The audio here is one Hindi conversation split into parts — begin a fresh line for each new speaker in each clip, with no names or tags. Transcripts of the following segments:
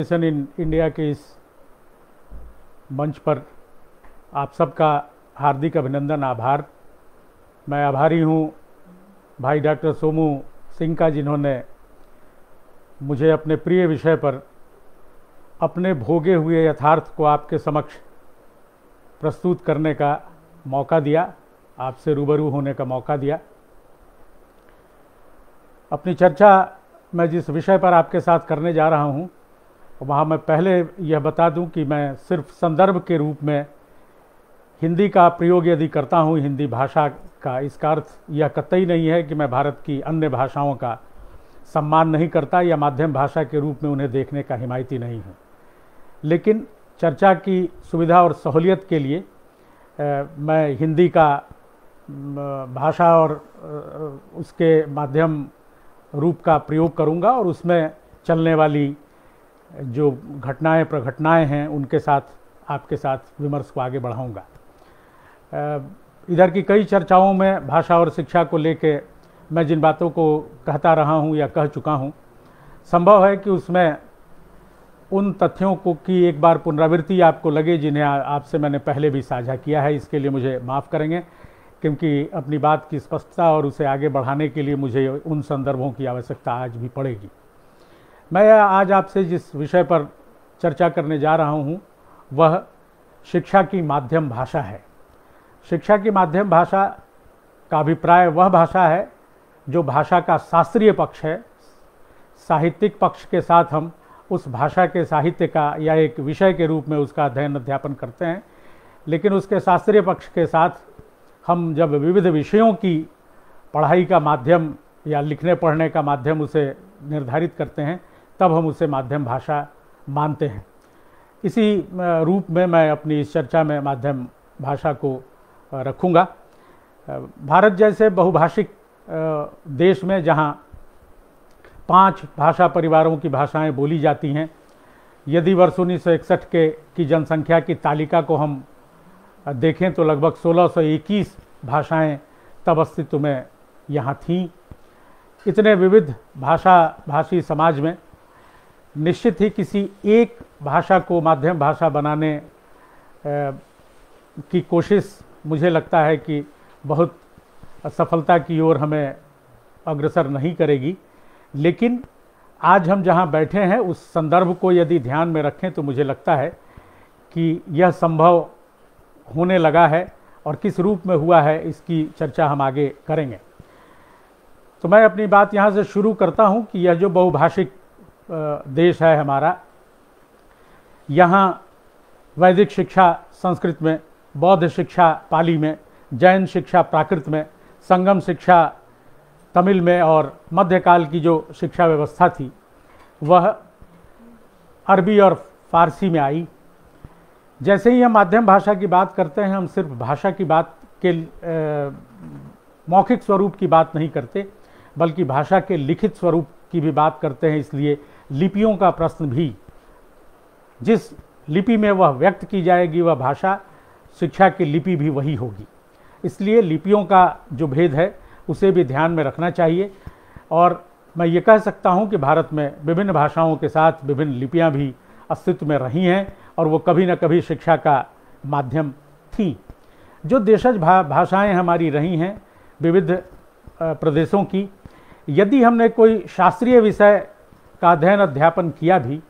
इन इंडिया के इस मंच पर आप सबका हार्दिक अभिनंदन आभार मैं आभारी हूँ भाई डॉक्टर सोमू सिंह का जिन्होंने मुझे अपने प्रिय विषय पर अपने भोगे हुए यथार्थ को आपके समक्ष प्रस्तुत करने का मौका दिया आपसे रूबरू होने का मौका दिया अपनी चर्चा मैं जिस विषय पर आपके साथ करने जा रहा हूँ वहाँ मैं पहले यह बता दूं कि मैं सिर्फ संदर्भ के रूप में हिंदी का प्रयोग यदि करता हूँ हिंदी भाषा का इसका अर्थ यह कतई नहीं है कि मैं भारत की अन्य भाषाओं का सम्मान नहीं करता या माध्यम भाषा के रूप में उन्हें देखने का हिमायती नहीं हूँ लेकिन चर्चा की सुविधा और सहूलियत के लिए आ, मैं हिंदी का भाषा और उसके माध्यम रूप का प्रयोग करूँगा और उसमें चलने वाली जो घटनाएं प्रघटनाएं हैं उनके साथ आपके साथ विमर्श को आगे बढ़ाऊंगा इधर की कई चर्चाओं में भाषा और शिक्षा को लेके मैं जिन बातों को कहता रहा हूं या कह चुका हूं संभव है कि उसमें उन तथ्यों को की एक बार पुनरावृत्ति आपको लगे जिन्हें आपसे मैंने पहले भी साझा किया है इसके लिए मुझे माफ़ करेंगे क्योंकि अपनी बात की स्पष्टता और उसे आगे बढ़ाने के लिए मुझे उन संदर्भों की आवश्यकता आज भी पड़ेगी मैं आज आपसे जिस विषय पर चर्चा करने जा रहा हूँ वह शिक्षा की माध्यम भाषा है शिक्षा की माध्यम भाषा का अभिप्राय वह भाषा है जो भाषा का शास्त्रीय पक्ष है साहित्यिक पक्ष के साथ हम उस भाषा के साहित्य का या एक विषय के रूप में उसका अध्ययन अध्यापन करते हैं लेकिन उसके शास्त्रीय पक्ष के साथ हम जब विविध विषयों की पढ़ाई का माध्यम या लिखने पढ़ने का माध्यम उसे निर्धारित करते हैं तब हम उसे माध्यम भाषा मानते हैं इसी रूप में मैं अपनी इस चर्चा में माध्यम भाषा को रखूँगा भारत जैसे बहुभाषिक देश में जहाँ पांच भाषा परिवारों की भाषाएं बोली जाती हैं यदि वर्ष उन्नीस के की जनसंख्या की तालिका को हम देखें तो लगभग 1621 भाषाएं तब अस्तित्व में यहाँ थीं इतने विविध भाषा भाषी समाज में निश्चित ही किसी एक भाषा को माध्यम भाषा बनाने की कोशिश मुझे लगता है कि बहुत सफलता की ओर हमें अग्रसर नहीं करेगी लेकिन आज हम जहाँ बैठे हैं उस संदर्भ को यदि ध्यान में रखें तो मुझे लगता है कि यह संभव होने लगा है और किस रूप में हुआ है इसकी चर्चा हम आगे करेंगे तो मैं अपनी बात यहाँ से शुरू करता हूँ कि यह जो बहुभाषिक देश है हमारा यहाँ वैदिक शिक्षा संस्कृत में बौद्ध शिक्षा पाली में जैन शिक्षा प्राकृत में संगम शिक्षा तमिल में और मध्यकाल की जो शिक्षा व्यवस्था थी वह अरबी और फारसी में आई जैसे ही हम माध्यम भाषा की बात करते हैं हम सिर्फ भाषा की बात के मौखिक स्वरूप की बात नहीं करते बल्कि भाषा के लिखित स्वरूप की भी बात करते हैं इसलिए लिपियों का प्रश्न भी जिस लिपि में वह व्यक्त की जाएगी वह भाषा शिक्षा की लिपि भी वही होगी इसलिए लिपियों का जो भेद है उसे भी ध्यान में रखना चाहिए और मैं ये कह सकता हूँ कि भारत में विभिन्न भाषाओं के साथ विभिन्न लिपियाँ भी अस्तित्व में रही हैं और वो कभी ना कभी शिक्षा का माध्यम थी जो देशज भा, भाषाएँ हमारी रही हैं विविध प्रदेशों की यदि हमने कोई शास्त्रीय विषय का अध्ययन अध्यापन किया भी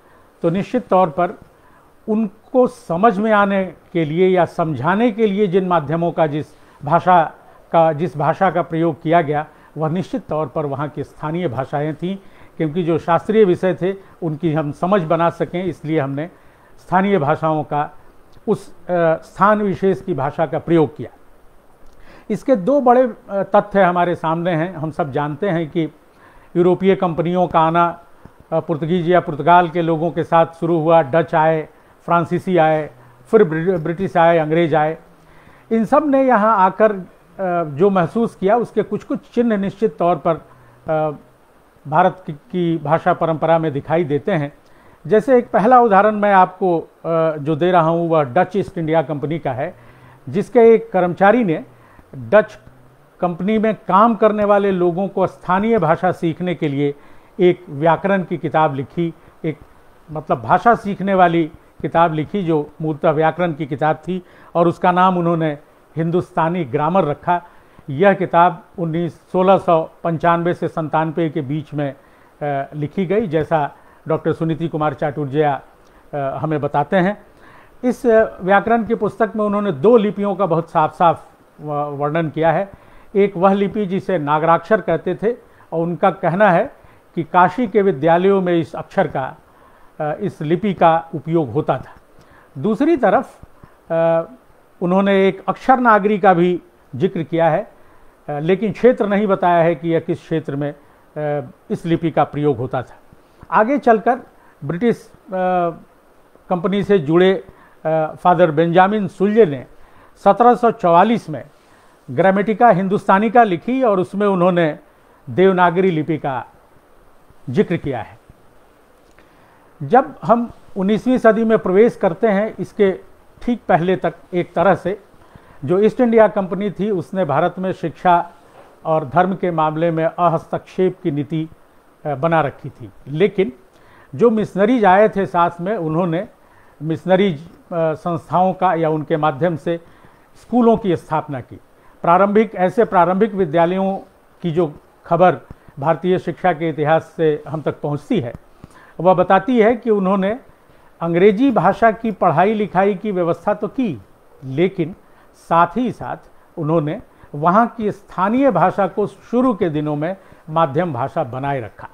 तो निश्चित तौर पर उनको समझ में आने के लिए या समझाने के लिए जिन माध्यमों का जिस भाषा का जिस भाषा का प्रयोग किया गया वह निश्चित तौर पर वहाँ की स्थानीय भाषाएं थीं क्योंकि जो शास्त्रीय विषय थे उनकी हम समझ बना सकें इसलिए हमने स्थानीय भाषाओं का उस स्थान विशेष की भाषा का प्रयोग किया इसके दो बड़े तथ्य हमारे सामने हैं हम सब जानते हैं कि यूरोपीय कंपनियों का आना पुर्तगीज या पुर्तगाल के लोगों के साथ शुरू हुआ डच आए फ्रांसीसी आए फिर ब्रिटिश आए अंग्रेज आए इन सब ने यहाँ आकर जो महसूस किया उसके कुछ कुछ चिन्ह निश्चित तौर पर भारत की भाषा परंपरा में दिखाई देते हैं जैसे एक पहला उदाहरण मैं आपको जो दे रहा हूँ वह डच ईस्ट इंडिया कंपनी का है जिसके एक कर्मचारी ने डच कंपनी में काम करने वाले लोगों को स्थानीय भाषा सीखने के लिए एक व्याकरण की किताब लिखी एक मतलब भाषा सीखने वाली किताब लिखी जो मूलतः व्याकरण की किताब थी और उसका नाम उन्होंने हिंदुस्तानी ग्रामर रखा यह किताब उन्नीस सोलह से संतानवे के बीच में लिखी गई जैसा डॉक्टर सुनीति कुमार चाटुर्जिया हमें बताते हैं इस व्याकरण की पुस्तक में उन्होंने दो लिपियों का बहुत साफ साफ वर्णन किया है एक वह लिपि जिसे नागराक्षर कहते थे और उनका कहना है कि काशी के विद्यालयों में इस अक्षर का इस लिपि का उपयोग होता था दूसरी तरफ उन्होंने एक अक्षर नागरी का भी जिक्र किया है लेकिन क्षेत्र नहीं बताया है कि यह किस क्षेत्र में इस लिपि का प्रयोग होता था आगे चलकर ब्रिटिश कंपनी से जुड़े फादर बेंजामिन सुलजे ने 1744 में ग्रामेटिका हिंदुस्तानी का लिखी और उसमें उन्होंने देवनागरी लिपि का जिक्र किया है जब हम 19वीं सदी में प्रवेश करते हैं इसके ठीक पहले तक एक तरह से जो ईस्ट इंडिया कंपनी थी उसने भारत में शिक्षा और धर्म के मामले में अहस्तक्षेप की नीति बना रखी थी लेकिन जो मिशनरीज आए थे साथ में उन्होंने मिशनरीज संस्थाओं का या उनके माध्यम से स्कूलों की स्थापना की प्रारंभिक ऐसे प्रारंभिक विद्यालयों की जो खबर भारतीय शिक्षा के इतिहास से हम तक पहुंचती है वह बताती है कि उन्होंने अंग्रेजी भाषा की पढ़ाई लिखाई की व्यवस्था तो की लेकिन साथ ही साथ उन्होंने वहाँ की स्थानीय भाषा को शुरू के दिनों में माध्यम भाषा बनाए रखा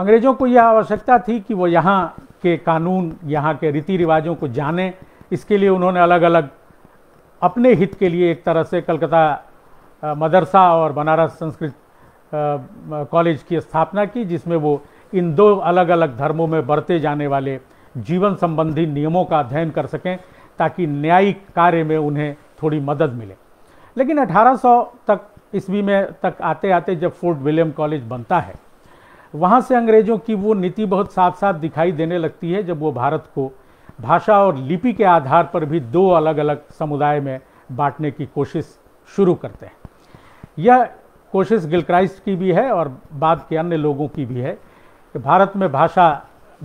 अंग्रेज़ों को यह आवश्यकता थी कि वो यहाँ के कानून यहाँ के रीति रिवाजों को जाने इसके लिए उन्होंने अलग अलग अपने हित के लिए एक तरह से कलकत्ता मदरसा और बनारस संस्कृत कॉलेज की स्थापना की जिसमें वो इन दो अलग अलग धर्मों में बरते जाने वाले जीवन संबंधी नियमों का अध्ययन कर सकें ताकि न्यायिक कार्य में उन्हें थोड़ी मदद मिले लेकिन 1800 तक ईस्वी में तक आते आते जब फोर्ट विलियम कॉलेज बनता है वहाँ से अंग्रेज़ों की वो नीति बहुत साफ साफ दिखाई देने लगती है जब वो भारत को भाषा और लिपि के आधार पर भी दो अलग अलग समुदाय में बांटने की कोशिश शुरू करते हैं यह कोशिश गिलक्राइस्ट की भी है और बाद के अन्य लोगों की भी है कि भारत में भाषा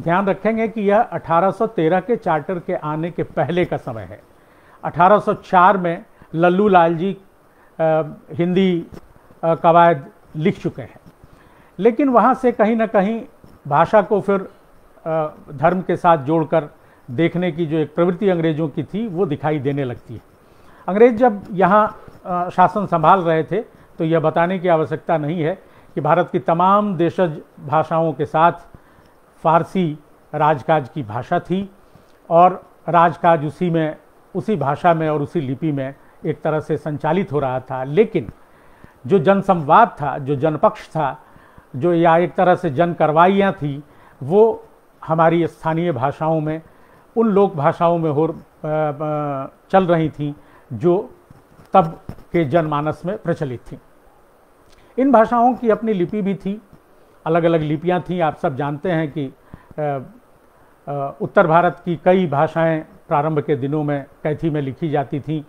ध्यान रखेंगे कि यह 1813 के चार्टर के आने के पहले का समय है 1804 में लल्लू लाल जी हिंदी कवायद लिख चुके हैं लेकिन वहाँ से कहीं ना कहीं भाषा को फिर धर्म के साथ जोड़कर देखने की जो एक प्रवृत्ति अंग्रेज़ों की थी वो दिखाई देने लगती है अंग्रेज जब यहाँ शासन संभाल रहे थे तो यह बताने की आवश्यकता नहीं है कि भारत की तमाम देशज भाषाओं के साथ फारसी राजकाज की भाषा थी और राजकाज उसी में उसी भाषा में और उसी लिपि में एक तरह से संचालित हो रहा था लेकिन जो जनसंवाद था जो जनपक्ष था जो या एक तरह से जन कार्रवाइयाँ थी वो हमारी स्थानीय भाषाओं में उन लोक भाषाओं में हो चल रही थी जो तब के जनमानस में प्रचलित थी इन भाषाओं की अपनी लिपि भी थी अलग अलग लिपियाँ थीं आप सब जानते हैं कि उत्तर भारत की कई भाषाएं प्रारंभ के दिनों में कैथी में लिखी जाती थीं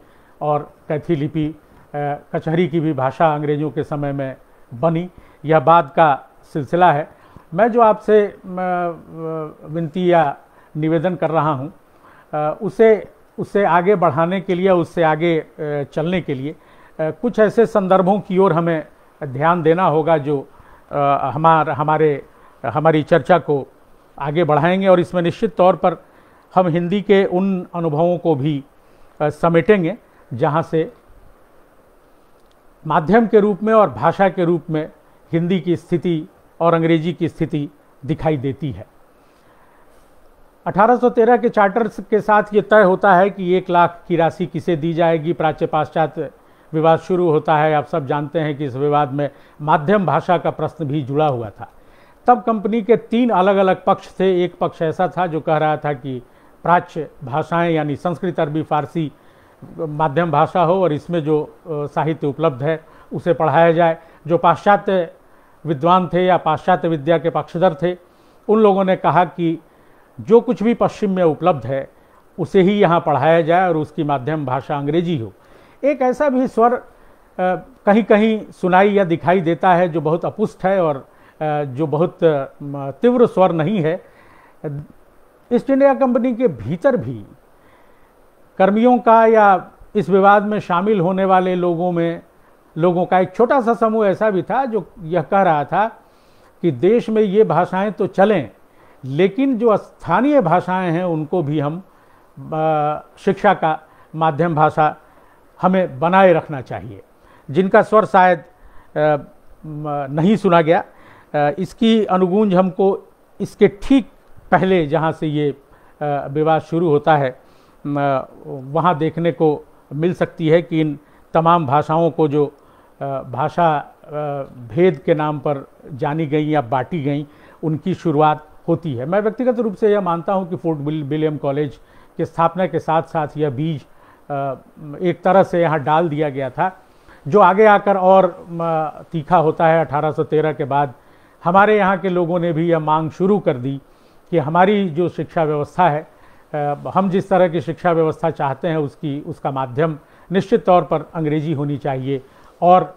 और कैथी लिपि कचहरी की भी भाषा अंग्रेज़ों के समय में बनी यह बाद का सिलसिला है मैं जो आपसे विनती या निवेदन कर रहा हूँ उसे उससे आगे बढ़ाने के लिए उससे आगे चलने के लिए कुछ ऐसे संदर्भों की ओर हमें ध्यान देना होगा जो हमार हमारे हमारी चर्चा को आगे बढ़ाएंगे और इसमें निश्चित तौर पर हम हिंदी के उन अनुभवों को भी समेटेंगे जहाँ से माध्यम के रूप में और भाषा के रूप में हिंदी की स्थिति और अंग्रेजी की स्थिति दिखाई देती है 1813 के चार्टर के साथ ये तय होता है कि एक लाख की राशि किसे दी जाएगी प्राच्य पाश्चात्य विवाद शुरू होता है आप सब जानते हैं कि इस विवाद में माध्यम भाषा का प्रश्न भी जुड़ा हुआ था तब कंपनी के तीन अलग अलग पक्ष थे एक पक्ष ऐसा था जो कह रहा था कि प्राच्य भाषाएं यानी संस्कृत अरबी फारसी माध्यम भाषा हो और इसमें जो साहित्य उपलब्ध है उसे पढ़ाया जाए जो पाश्चात्य विद्वान थे या पाश्चात्य विद्या के पक्षधर थे उन लोगों ने कहा कि जो कुछ भी पश्चिम में उपलब्ध है उसे ही यहाँ पढ़ाया जाए और उसकी माध्यम भाषा अंग्रेजी हो एक ऐसा भी स्वर कहीं कहीं सुनाई या दिखाई देता है जो बहुत अपुष्ट है और जो बहुत तीव्र स्वर नहीं है ईस्ट इंडिया कंपनी के भीतर भी कर्मियों का या इस विवाद में शामिल होने वाले लोगों में लोगों का एक छोटा सा समूह ऐसा भी था जो यह कह रहा था कि देश में ये भाषाएं तो चलें लेकिन जो स्थानीय भाषाएं हैं उनको भी हम शिक्षा का माध्यम भाषा हमें बनाए रखना चाहिए जिनका स्वर शायद नहीं सुना गया इसकी अनुगूंज हमको इसके ठीक पहले जहाँ से ये विवाद शुरू होता है वहाँ देखने को मिल सकती है कि इन तमाम भाषाओं को जो भाषा भेद के नाम पर जानी गई या बांटी गई उनकी शुरुआत होती है मैं व्यक्तिगत रूप से यह मानता हूँ कि फोर्ट विलियम कॉलेज की स्थापना के साथ साथ यह बीज एक तरह से यहाँ डाल दिया गया था जो आगे आकर और तीखा होता है 1813 के बाद हमारे यहाँ के लोगों ने भी यह मांग शुरू कर दी कि हमारी जो शिक्षा व्यवस्था है हम जिस तरह की शिक्षा व्यवस्था चाहते हैं उसकी उसका माध्यम निश्चित तौर पर अंग्रेजी होनी चाहिए और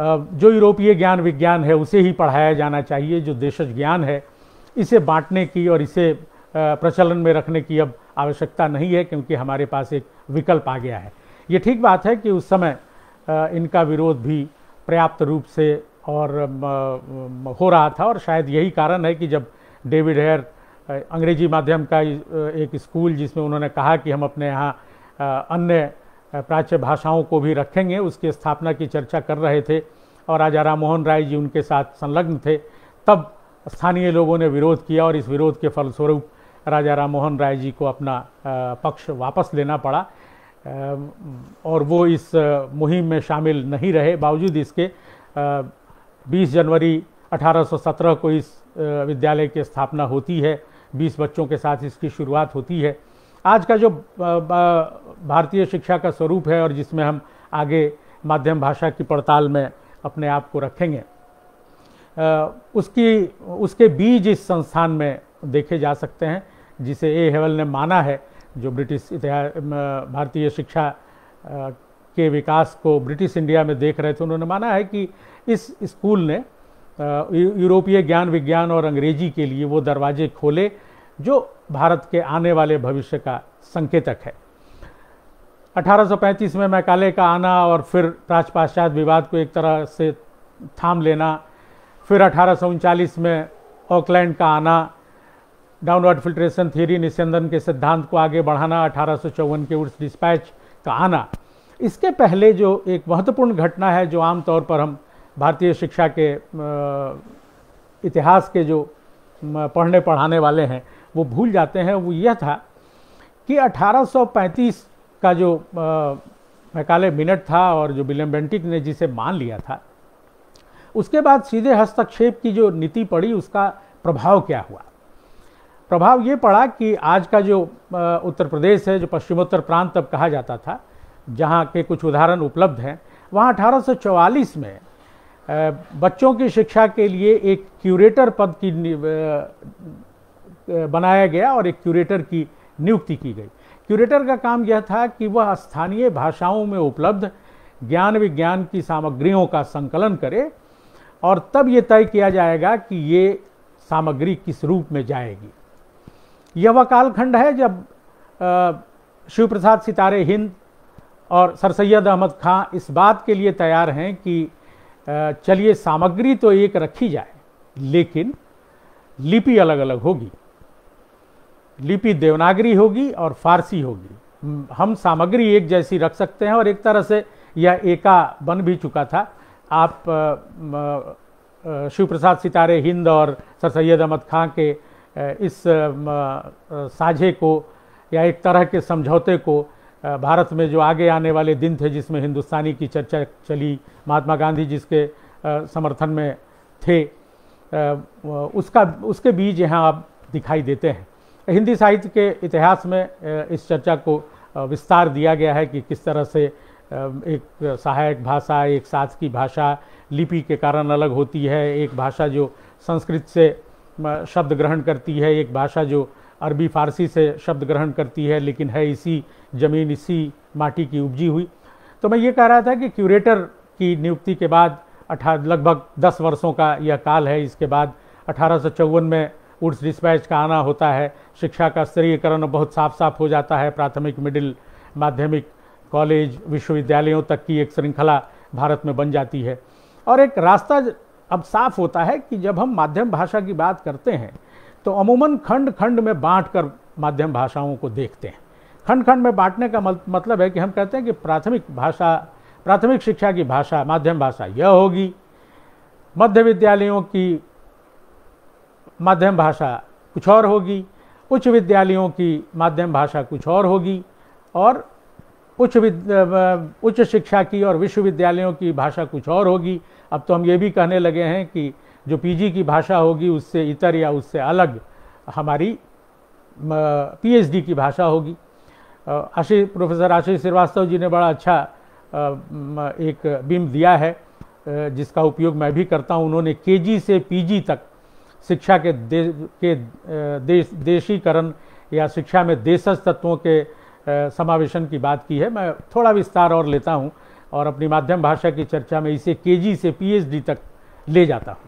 जो यूरोपीय ज्ञान विज्ञान है उसे ही पढ़ाया जाना चाहिए जो देशज ज्ञान है इसे बांटने की और इसे प्रचलन में रखने की अब आवश्यकता नहीं है क्योंकि हमारे पास एक विकल्प आ गया है ये ठीक बात है कि उस समय इनका विरोध भी पर्याप्त रूप से और हो रहा था और शायद यही कारण है कि जब डेविड हेयर अंग्रेजी माध्यम का एक स्कूल जिसमें उन्होंने कहा कि हम अपने यहाँ अन्य प्राच्य भाषाओं को भी रखेंगे उसकी स्थापना की चर्चा कर रहे थे और राजा राम मोहन राय जी उनके साथ संलग्न थे तब स्थानीय लोगों ने विरोध किया और इस विरोध के फलस्वरूप राजा राम मोहन राय जी को अपना पक्ष वापस लेना पड़ा और वो इस मुहिम में शामिल नहीं रहे बावजूद इसके 20 जनवरी 1817 को इस विद्यालय की स्थापना होती है 20 बच्चों के साथ इसकी शुरुआत होती है आज का जो भारतीय शिक्षा का स्वरूप है और जिसमें हम आगे माध्यम भाषा की पड़ताल में अपने आप को रखेंगे उसकी उसके बीज इस संस्थान में देखे जा सकते हैं जिसे ए हेवल ने माना है जो ब्रिटिश इतिहास भारतीय शिक्षा के विकास को ब्रिटिश इंडिया में देख रहे थे उन्होंने माना है कि इस स्कूल ने यूरोपीय ज्ञान विज्ञान और अंग्रेजी के लिए वो दरवाजे खोले जो भारत के आने वाले भविष्य का संकेतक है 1835 में मैकाले का आना और फिर राजपाश्चात विवाद को एक तरह से थाम लेना फिर अठारह में ऑकलैंड का आना डाउनवर्ड फिल्ट्रेशन थ्योरी निस्यंदन के सिद्धांत को आगे बढ़ाना अठारह के उर्स डिस्पैच का आना इसके पहले जो एक महत्वपूर्ण घटना है जो आमतौर पर हम भारतीय शिक्षा के इतिहास के जो पढ़ने पढ़ाने वाले हैं वो भूल जाते हैं वो यह था कि 1835 का जो मैकाले मिनट था और जो विलियम बेंटिक ने जिसे मान लिया था उसके बाद सीधे हस्तक्षेप की जो नीति पड़ी उसका प्रभाव क्या हुआ प्रभाव ये पड़ा कि आज का जो उत्तर प्रदेश है जो पश्चिमोत्तर प्रांत तब कहा जाता था जहाँ के कुछ उदाहरण उपलब्ध हैं वहाँ 1844 में बच्चों की शिक्षा के लिए एक क्यूरेटर पद की बनाया गया और एक क्यूरेटर की नियुक्ति की गई क्यूरेटर का काम यह था कि वह स्थानीय भाषाओं में उपलब्ध ज्ञान विज्ञान की सामग्रियों का संकलन करे और तब ये तय किया जाएगा कि ये सामग्री किस रूप में जाएगी यह वह कालखंड है जब शिव प्रसाद सितारे हिंद और सर सैद अहमद खां इस बात के लिए तैयार हैं कि चलिए सामग्री तो एक रखी जाए लेकिन लिपि अलग अलग होगी लिपि देवनागरी होगी और फारसी होगी हम सामग्री एक जैसी रख सकते हैं और एक तरह से यह एका बन भी चुका था आप शिव प्रसाद सितारे हिंद और सर सैद अहमद खां के इस साझे को या एक तरह के समझौते को भारत में जो आगे आने वाले दिन थे जिसमें हिंदुस्तानी की चर्चा चली महात्मा गांधी जिसके समर्थन में थे उसका उसके बीज यहाँ आप दिखाई देते हैं हिंदी साहित्य के इतिहास में इस चर्चा को विस्तार दिया गया है कि किस तरह से एक सहायक भाषा एक साथ की भाषा लिपि के कारण अलग होती है एक भाषा जो संस्कृत से शब्द ग्रहण करती है एक भाषा जो अरबी फारसी से शब्द ग्रहण करती है लेकिन है इसी ज़मीन इसी माटी की उपजी हुई तो मैं ये कह रहा था कि क्यूरेटर की नियुक्ति के बाद अठा लगभग दस वर्षों का यह काल है इसके बाद अठारह में उर्स डिस्पैच का आना होता है शिक्षा का स्तरीयकरण बहुत साफ साफ हो जाता है प्राथमिक मिडिल माध्यमिक कॉलेज विश्वविद्यालयों तक की एक श्रृंखला भारत में बन जाती है और एक रास्ता अब साफ होता है कि जब हम माध्यम भाषा की बात करते हैं तो अमूमन खंड खंड में बांट कर माध्यम भाषाओं को देखते हैं खंड खंड में बांटने का मतलब है कि हम कहते हैं कि प्राथमिक भाषा प्राथमिक शिक्षा की भाषा माध्यम भाषा यह होगी मध्य विद्यालयों की माध्यम भाषा कुछ और होगी उच्च विद्यालयों की माध्यम भाषा कुछ और होगी और उच्च उच्च शिक्षा की और विश्वविद्यालयों की भाषा कुछ और होगी अब तो हम ये भी कहने लगे हैं कि जो पीजी की भाषा होगी उससे इतर या उससे अलग हमारी पीएचडी की भाषा होगी आशीष प्रोफेसर आशीष श्रीवास्तव जी ने बड़ा अच्छा एक बिम दिया है जिसका उपयोग मैं भी करता हूँ उन्होंने के से पी तक शिक्षा के दे, के देश देशीकरण या शिक्षा में देशज तत्वों के समावेशन की बात की है मैं थोड़ा विस्तार और लेता हूँ और अपनी माध्यम भाषा की चर्चा में इसे के से पी तक ले जाता हूँ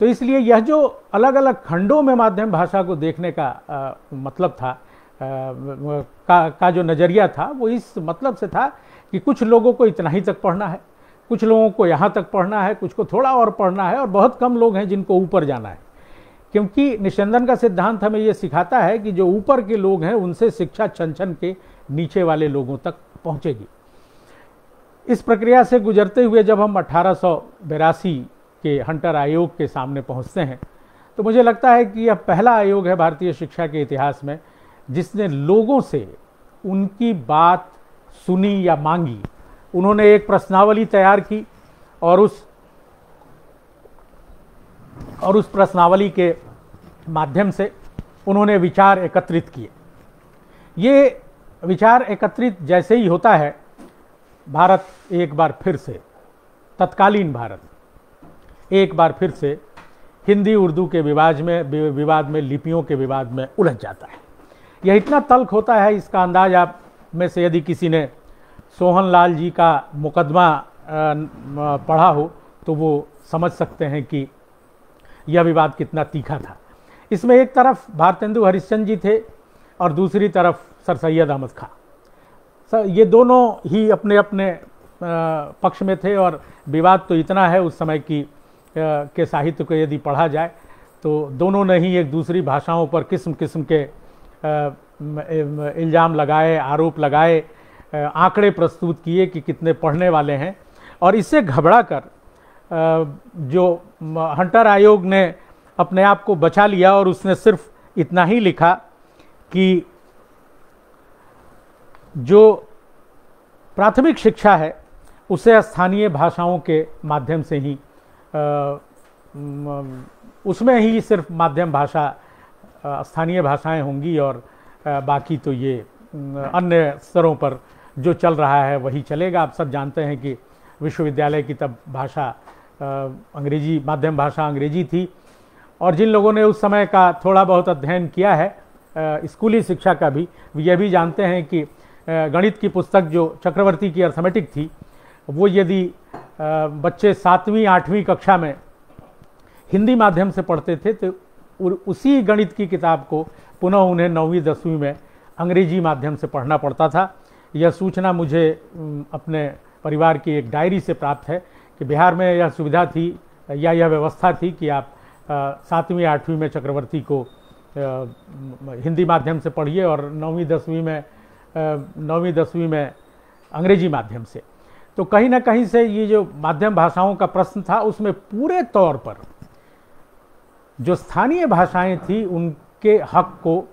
तो इसलिए यह जो अलग अलग खंडों में माध्यम भाषा को देखने का आ, मतलब था आ, का, का जो नज़रिया था वो इस मतलब से था कि कुछ लोगों को इतना ही तक पढ़ना है कुछ लोगों को यहाँ तक पढ़ना है कुछ को थोड़ा और पढ़ना है और बहुत कम लोग हैं जिनको ऊपर जाना है क्योंकि निशंदन का सिद्धांत हमें ये सिखाता है कि जो ऊपर के लोग हैं उनसे शिक्षा छन छन के नीचे वाले लोगों तक पहुँचेगी इस प्रक्रिया से गुजरते हुए जब हम अठारह के हंटर आयोग के सामने पहुंचते हैं तो मुझे लगता है कि यह पहला आयोग है भारतीय शिक्षा के इतिहास में जिसने लोगों से उनकी बात सुनी या मांगी उन्होंने एक प्रश्नावली तैयार की और उस और उस प्रश्नावली के माध्यम से उन्होंने विचार एकत्रित किए ये विचार एकत्रित जैसे ही होता है भारत एक बार फिर से तत्कालीन भारत एक बार फिर से हिंदी उर्दू के विवाद में विवाद में लिपियों के विवाद में उलझ जाता है यह इतना तल्ख होता है इसका अंदाज आप में से यदि किसी ने सोहन लाल जी का मुकदमा पढ़ा हो तो वो समझ सकते हैं कि यह विवाद कितना तीखा था इसमें एक तरफ भारतेंदु हरिश्चंद जी थे और दूसरी तरफ सर सैयद अहमद खां ये दोनों ही अपने अपने पक्ष में थे और विवाद तो इतना है उस समय की के साहित्य को यदि पढ़ा जाए तो दोनों ने ही एक दूसरी भाषाओं पर किस्म किस्म के इल्ज़ाम लगाए आरोप लगाए आंकड़े प्रस्तुत किए कि कितने पढ़ने वाले हैं और इससे घबरा कर जो हंटर आयोग ने अपने आप को बचा लिया और उसने सिर्फ इतना ही लिखा कि जो प्राथमिक शिक्षा है उसे स्थानीय भाषाओं के माध्यम से ही उसमें ही सिर्फ माध्यम भाषा स्थानीय भाषाएं होंगी और बाकी तो ये अन्य स्तरों पर जो चल रहा है वही चलेगा आप सब जानते हैं कि विश्वविद्यालय की तब भाषा अंग्रेजी माध्यम भाषा अंग्रेजी थी और जिन लोगों ने उस समय का थोड़ा बहुत अध्ययन किया है स्कूली शिक्षा का भी यह भी जानते हैं कि गणित की पुस्तक जो चक्रवर्ती की अर्थमेटिक थी वो यदि बच्चे सातवीं आठवीं कक्षा में हिंदी माध्यम से पढ़ते थे तो उसी गणित की किताब को पुनः उन्हें नौवीं दसवीं में अंग्रेजी माध्यम से पढ़ना पड़ता था यह सूचना मुझे अपने परिवार की एक डायरी से प्राप्त है कि बिहार में यह सुविधा थी या यह व्यवस्था थी कि आप सातवीं आठवीं में चक्रवर्ती को हिंदी माध्यम से पढ़िए और नौवीं दसवीं में नौवीं दसवीं में अंग्रेजी माध्यम से तो कहीं ना कहीं से ये जो माध्यम भाषाओं का प्रश्न था उसमें पूरे तौर पर जो स्थानीय भाषाएं थी उनके हक को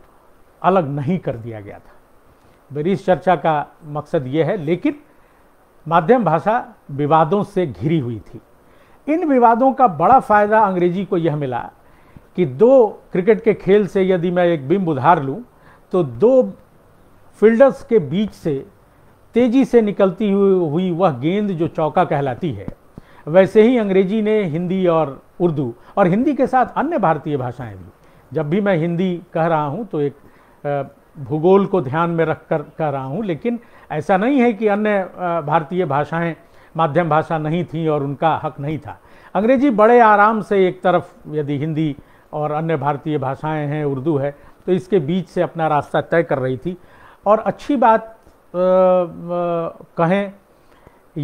अलग नहीं कर दिया गया था मेरी तो इस चर्चा का मकसद ये है लेकिन माध्यम भाषा विवादों से घिरी हुई थी इन विवादों का बड़ा फायदा अंग्रेजी को यह मिला कि दो क्रिकेट के खेल से यदि मैं एक बिंब उधार लूँ तो दो फील्डर्स के बीच से तेजी से निकलती हुई वह गेंद जो चौका कहलाती है वैसे ही अंग्रेजी ने हिंदी और उर्दू और हिंदी के साथ अन्य भारतीय भाषाएं भी जब भी मैं हिंदी कह रहा हूं तो एक भूगोल को ध्यान में रख कर कह रहा हूं लेकिन ऐसा नहीं है कि अन्य भारतीय भाषाएं माध्यम भाषा नहीं थी और उनका हक नहीं था अंग्रेजी बड़े आराम से एक तरफ यदि हिंदी और अन्य भारतीय भाषाएं हैं उर्दू है तो इसके बीच से अपना रास्ता तय कर रही थी और अच्छी बात आ, कहें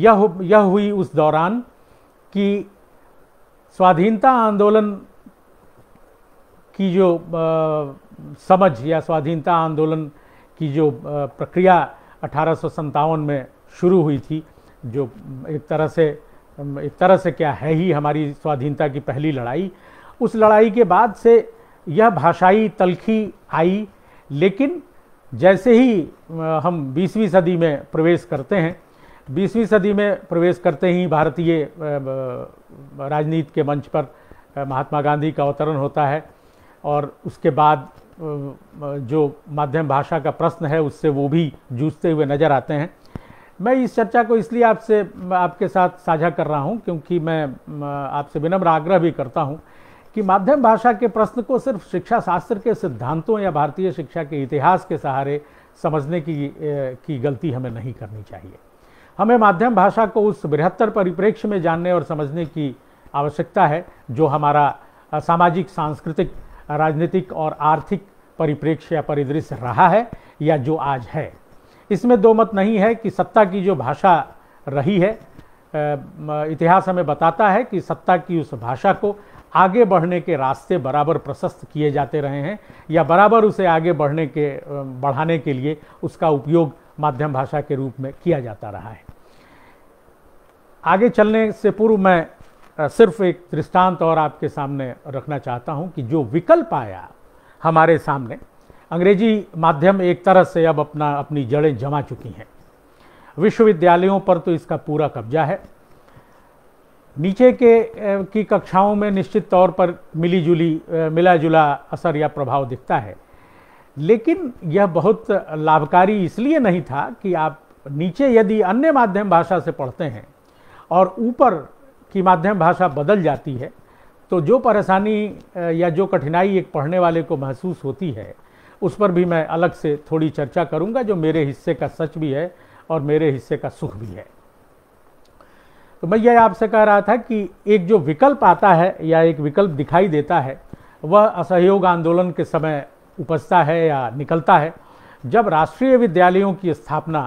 यह यह हुई उस दौरान कि स्वाधीनता आंदोलन की जो आ, समझ या स्वाधीनता आंदोलन की जो आ, प्रक्रिया अठारह में शुरू हुई थी जो एक तरह से एक तरह से क्या है ही हमारी स्वाधीनता की पहली लड़ाई उस लड़ाई के बाद से यह भाषाई तलखी आई लेकिन जैसे ही हम 20वीं सदी में प्रवेश करते हैं 20वीं सदी में प्रवेश करते ही भारतीय राजनीति के मंच पर महात्मा गांधी का अवतरण होता है और उसके बाद जो माध्यम भाषा का प्रश्न है उससे वो भी जूझते हुए नज़र आते हैं मैं इस चर्चा को इसलिए आपसे आपके साथ साझा कर रहा हूं क्योंकि मैं आपसे विनम्र आग्रह भी करता हूं कि माध्यम भाषा के प्रश्न को सिर्फ शिक्षा शास्त्र के सिद्धांतों या भारतीय शिक्षा के इतिहास के सहारे समझने की की गलती हमें नहीं करनी चाहिए हमें माध्यम भाषा को उस बृहत्तर परिप्रेक्ष्य में जानने और समझने की आवश्यकता है जो हमारा सामाजिक सांस्कृतिक राजनीतिक और आर्थिक परिप्रेक्ष्य या परिदृश्य रहा है या जो आज है इसमें दो मत नहीं है कि सत्ता की जो भाषा रही है इतिहास हमें बताता है कि सत्ता की उस भाषा को आगे बढ़ने के रास्ते बराबर प्रशस्त किए जाते रहे हैं या बराबर उसे आगे बढ़ने के बढ़ाने के लिए उसका उपयोग माध्यम भाषा के रूप में किया जाता रहा है आगे चलने से पूर्व मैं सिर्फ एक दृष्टांत और आपके सामने रखना चाहता हूं कि जो विकल्प आया हमारे सामने अंग्रेजी माध्यम एक तरह से अब अपना अपनी जड़ें जमा चुकी हैं विश्वविद्यालयों पर तो इसका पूरा कब्जा है नीचे के की कक्षाओं में निश्चित तौर पर मिली जुली मिला जुला असर या प्रभाव दिखता है लेकिन यह बहुत लाभकारी इसलिए नहीं था कि आप नीचे यदि अन्य माध्यम भाषा से पढ़ते हैं और ऊपर की माध्यम भाषा बदल जाती है तो जो परेशानी या जो कठिनाई एक पढ़ने वाले को महसूस होती है उस पर भी मैं अलग से थोड़ी चर्चा करूंगा जो मेरे हिस्से का सच भी है और मेरे हिस्से का सुख भी है तो मैं यह आपसे कह रहा था कि एक जो विकल्प आता है या एक विकल्प दिखाई देता है वह असहयोग आंदोलन के समय उपजता है या निकलता है जब राष्ट्रीय विद्यालयों की स्थापना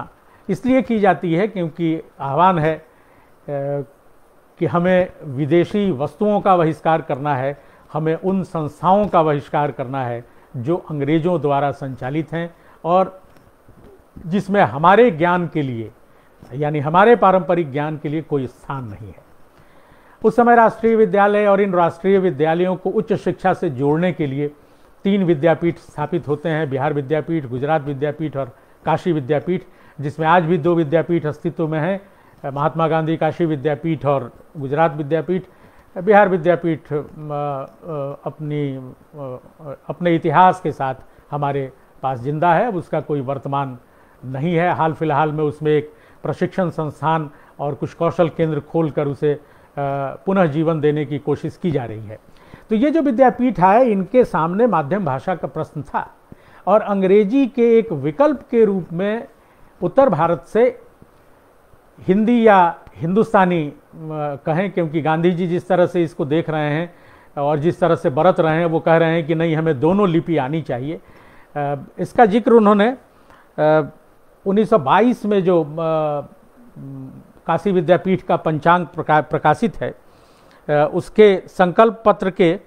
इसलिए की जाती है क्योंकि आह्वान है कि हमें विदेशी वस्तुओं का बहिष्कार करना है हमें उन संस्थाओं का बहिष्कार करना है जो अंग्रेज़ों द्वारा संचालित हैं और जिसमें हमारे ज्ञान के लिए यानी हमारे पारंपरिक ज्ञान के लिए कोई स्थान नहीं है उस समय राष्ट्रीय विद्यालय और इन राष्ट्रीय विद्यालयों को उच्च शिक्षा से जोड़ने के लिए तीन विद्यापीठ स्थापित होते हैं बिहार विद्यापीठ गुजरात विद्यापीठ और काशी विद्यापीठ जिसमें आज भी दो विद्यापीठ अस्तित्व में हैं महात्मा गांधी काशी विद्यापीठ और गुजरात विद्यापीठ बिहार विद्यापीठ अपनी अपने इतिहास के साथ हमारे पास जिंदा है अब उसका कोई वर्तमान नहीं है हाल फिलहाल में उसमें एक प्रशिक्षण संस्थान और कुछ कौशल केंद्र खोलकर उसे पुनः जीवन देने की कोशिश की जा रही है तो ये जो विद्यापीठ आए इनके सामने माध्यम भाषा का प्रश्न था और अंग्रेजी के एक विकल्प के रूप में उत्तर भारत से हिंदी या हिंदुस्तानी कहें क्योंकि गांधी जी जिस तरह से इसको देख रहे हैं और जिस तरह से बरत रहे हैं वो कह रहे हैं कि नहीं हमें दोनों लिपि आनी चाहिए इसका जिक्र उन्होंने 1922 में जो काशी विद्यापीठ का पंचांग प्रका, प्रकाशित है उसके संकल्प पत्र के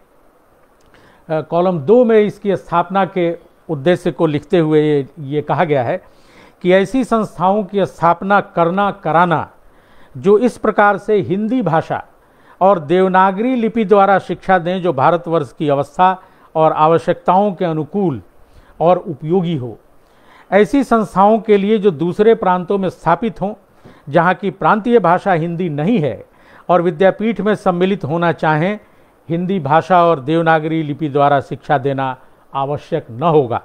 कॉलम दो में इसकी स्थापना के उद्देश्य को लिखते हुए ये, ये कहा गया है कि ऐसी संस्थाओं की स्थापना करना कराना जो इस प्रकार से हिंदी भाषा और देवनागरी लिपि द्वारा शिक्षा दें जो भारतवर्ष की अवस्था और आवश्यकताओं के अनुकूल और उपयोगी हो ऐसी संस्थाओं के लिए जो दूसरे प्रांतों में स्थापित हों जहाँ की प्रांतीय भाषा हिंदी नहीं है और विद्यापीठ में सम्मिलित होना चाहें हिंदी भाषा और देवनागरी लिपि द्वारा शिक्षा देना आवश्यक न होगा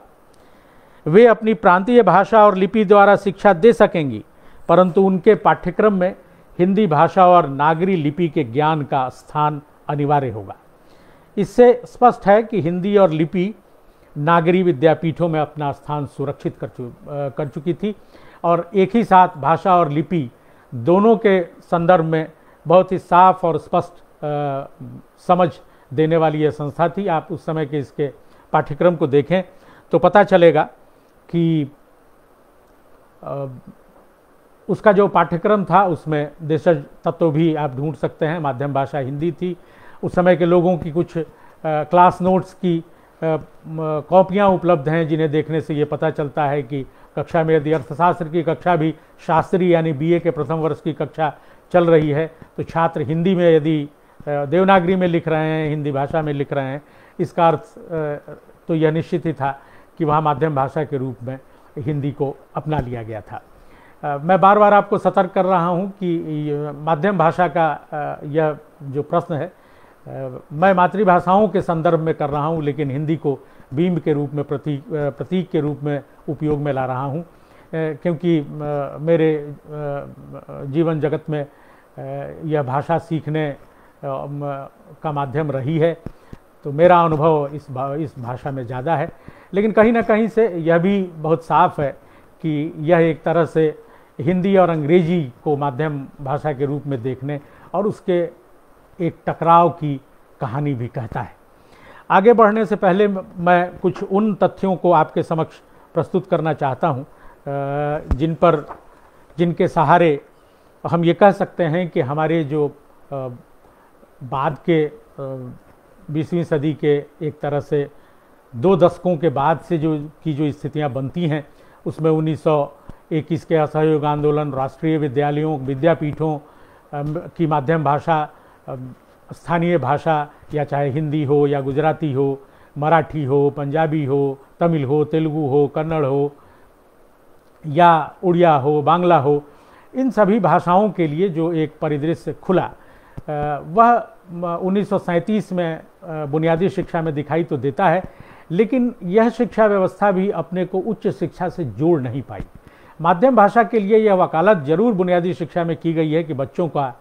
वे अपनी प्रांतीय भाषा और लिपि द्वारा शिक्षा दे सकेंगी परंतु उनके पाठ्यक्रम में हिंदी भाषा और नागरी लिपि के ज्ञान का स्थान अनिवार्य होगा इससे स्पष्ट है कि हिंदी और लिपि नागरी विद्यापीठों में अपना स्थान सुरक्षित कर चु कर चुकी थी और एक ही साथ भाषा और लिपि दोनों के संदर्भ में बहुत ही साफ और स्पष्ट समझ देने वाली यह संस्था थी आप उस समय के इसके पाठ्यक्रम को देखें तो पता चलेगा कि आ, उसका जो पाठ्यक्रम था उसमें देशज तत्व भी आप ढूंढ सकते हैं माध्यम भाषा हिंदी थी उस समय के लोगों की कुछ आ, क्लास नोट्स की कॉपियाँ उपलब्ध हैं जिन्हें देखने से ये पता चलता है कि कक्षा में यदि अर्थशास्त्र की कक्षा भी शास्त्री यानी बीए के प्रथम वर्ष की कक्षा चल रही है तो छात्र हिंदी में यदि देवनागरी में लिख रहे हैं हिंदी भाषा में लिख रहे हैं इसका अर्थ तो यह निश्चित ही था कि वहाँ माध्यम भाषा के रूप में हिंदी को अपना लिया गया था मैं बार बार आपको सतर्क कर रहा हूँ कि माध्यम भाषा का यह जो प्रश्न है मैं मातृभाषाओं के संदर्भ में कर रहा हूँ लेकिन हिंदी को बीम के रूप में प्रतीक प्रतीक के रूप में उपयोग में ला रहा हूँ क्योंकि मेरे जीवन जगत में यह भाषा सीखने का माध्यम रही है तो मेरा अनुभव इस भा, इस भाषा में ज़्यादा है लेकिन कहीं ना कहीं से यह भी बहुत साफ है कि यह एक तरह से हिंदी और अंग्रेजी को माध्यम भाषा के रूप में देखने और उसके एक टकराव की कहानी भी कहता है आगे बढ़ने से पहले मैं कुछ उन तथ्यों को आपके समक्ष प्रस्तुत करना चाहता हूँ जिन पर जिनके सहारे हम ये कह सकते हैं कि हमारे जो बाद के बीसवीं सदी के एक तरह से दो दशकों के बाद से जो की जो स्थितियाँ बनती हैं उसमें 1921 के असहयोग आंदोलन राष्ट्रीय विद्यालयों विद्यापीठों की माध्यम भाषा स्थानीय भाषा या चाहे हिंदी हो या गुजराती हो मराठी हो पंजाबी हो तमिल हो तेलुगु हो कन्नड़ हो या उड़िया हो बांग्ला हो इन सभी भाषाओं के लिए जो एक परिदृश्य खुला वह उन्नीस में बुनियादी शिक्षा में दिखाई तो देता है लेकिन यह शिक्षा व्यवस्था भी अपने को उच्च शिक्षा से जोड़ नहीं पाई माध्यम भाषा के लिए यह वकालत जरूर बुनियादी शिक्षा में की गई है कि बच्चों का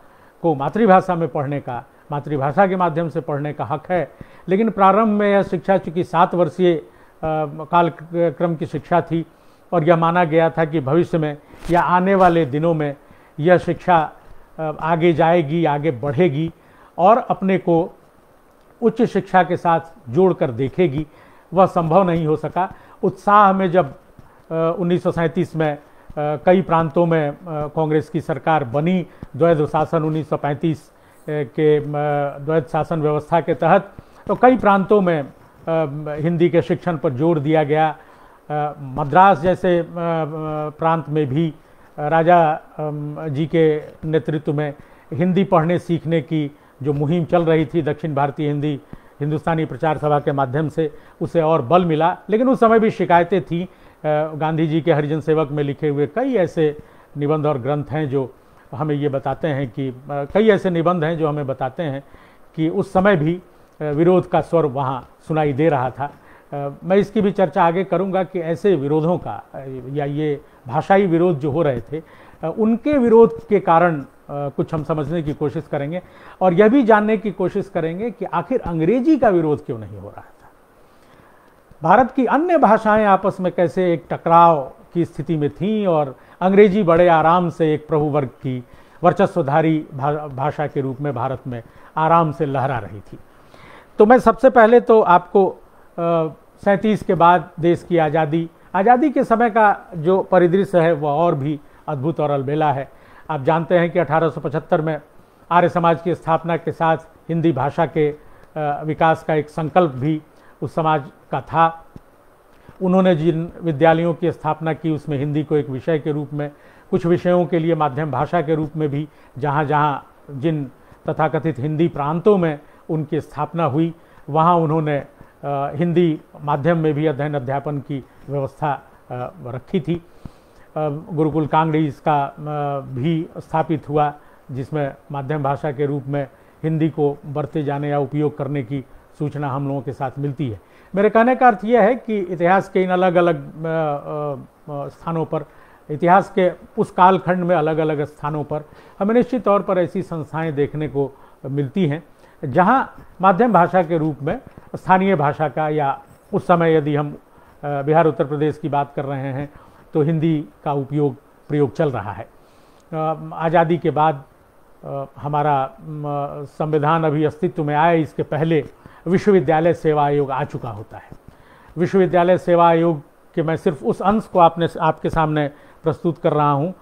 को मातृभाषा में पढ़ने का मातृभाषा के माध्यम से पढ़ने का हक है लेकिन प्रारंभ में यह शिक्षा चूँकि सात वर्षीय कालक्रम की शिक्षा थी और यह माना गया था कि भविष्य में या आने वाले दिनों में यह शिक्षा आगे जाएगी आगे बढ़ेगी और अपने को उच्च शिक्षा के साथ जोड़कर देखेगी वह संभव नहीं हो सका उत्साह में जब उन्नीस में कई प्रांतों में कांग्रेस की सरकार बनी द्वैध शासन 1935 के द्वैध शासन व्यवस्था के तहत तो कई प्रांतों में हिंदी के शिक्षण पर जोर दिया गया मद्रास जैसे प्रांत में भी राजा जी के नेतृत्व में हिंदी पढ़ने सीखने की जो मुहिम चल रही थी दक्षिण भारतीय हिंदी हिंदुस्तानी प्रचार सभा के माध्यम से उसे और बल मिला लेकिन उस समय भी शिकायतें थीं गांधी जी के हरिजन सेवक में लिखे हुए कई ऐसे निबंध और ग्रंथ हैं जो हमें ये बताते हैं कि कई ऐसे निबंध हैं जो हमें बताते हैं कि उस समय भी विरोध का स्वर वहाँ सुनाई दे रहा था मैं इसकी भी चर्चा आगे करूँगा कि ऐसे विरोधों का या ये भाषाई विरोध जो हो रहे थे उनके विरोध के कारण कुछ हम समझने की कोशिश करेंगे और यह भी जानने की कोशिश करेंगे कि आखिर अंग्रेजी का विरोध क्यों नहीं हो रहा है भारत की अन्य भाषाएं आपस में कैसे एक टकराव की स्थिति में थीं और अंग्रेजी बड़े आराम से एक प्रभु वर्ग की वर्चस्वधारी भा, भाषा के रूप में भारत में आराम से लहरा रही थी तो मैं सबसे पहले तो आपको सैंतीस के बाद देश की आज़ादी आज़ादी के समय का जो परिदृश्य है वह और भी अद्भुत और अलबेला है आप जानते हैं कि 1875 में आर्य समाज की स्थापना के साथ हिंदी भाषा के विकास का एक संकल्प भी उस समाज का था उन्होंने जिन विद्यालयों की स्थापना की उसमें हिंदी को एक विषय के रूप में कुछ विषयों के लिए माध्यम भाषा के रूप में भी जहाँ जहाँ जिन तथाकथित हिंदी प्रांतों में उनकी स्थापना हुई वहाँ उन्होंने हिंदी माध्यम में भी अध्ययन अध्यापन की व्यवस्था रखी थी गुरुकुल कांगड़ी इसका भी स्थापित हुआ जिसमें माध्यम भाषा के रूप में हिंदी को बरते जाने या उपयोग करने की सूचना हम लोगों के साथ मिलती है मेरे कहने का अर्थ यह है कि इतिहास के इन अलग अलग स्थानों पर इतिहास के उस कालखंड में अलग अलग स्थानों पर हमें निश्चित तौर पर ऐसी संस्थाएं देखने को मिलती हैं जहां माध्यम भाषा के रूप में स्थानीय भाषा का या उस समय यदि हम बिहार उत्तर प्रदेश की बात कर रहे हैं तो हिंदी का उपयोग प्रयोग चल रहा है आज़ादी के बाद हमारा संविधान अभी अस्तित्व में आया इसके पहले विश्वविद्यालय सेवा आयोग आ चुका होता है विश्वविद्यालय सेवा आयोग के मैं सिर्फ उस अंश को आपने आपके सामने प्रस्तुत कर रहा हूँ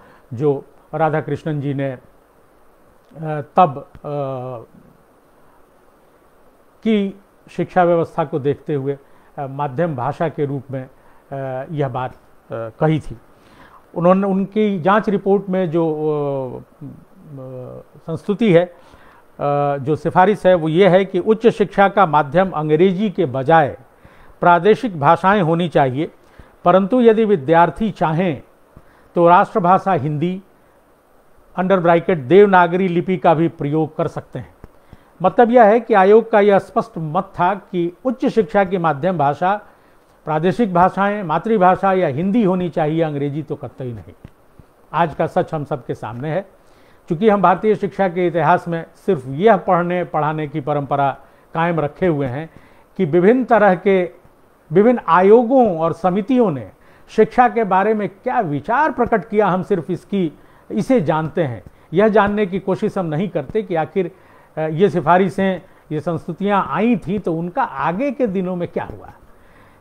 जो राधा कृष्णन जी ने तब की शिक्षा व्यवस्था को देखते हुए माध्यम भाषा के रूप में यह बात कही थी उन्होंने उनकी जांच रिपोर्ट में जो संस्तुति है जो सिफारिश है वो ये है कि उच्च शिक्षा का माध्यम अंग्रेजी के बजाय प्रादेशिक भाषाएं होनी चाहिए परंतु यदि विद्यार्थी चाहें तो राष्ट्रभाषा हिंदी अंडर ब्रैकेट देवनागरी लिपि का भी प्रयोग कर सकते हैं मतलब यह है कि आयोग का यह स्पष्ट मत था कि उच्च शिक्षा के माध्यम भाषा प्रादेशिक भाषाएं मातृभाषा या हिंदी होनी चाहिए अंग्रेजी तो कतई नहीं आज का सच हम सबके सामने है चूँकि हम भारतीय शिक्षा के इतिहास में सिर्फ यह पढ़ने पढ़ाने की परंपरा कायम रखे हुए हैं कि विभिन्न तरह के विभिन्न आयोगों और समितियों ने शिक्षा के बारे में क्या विचार प्रकट किया हम सिर्फ इसकी इसे जानते हैं यह जानने की कोशिश हम नहीं करते कि आखिर ये सिफारिशें ये संस्तुतियाँ आई थी तो उनका आगे के दिनों में क्या हुआ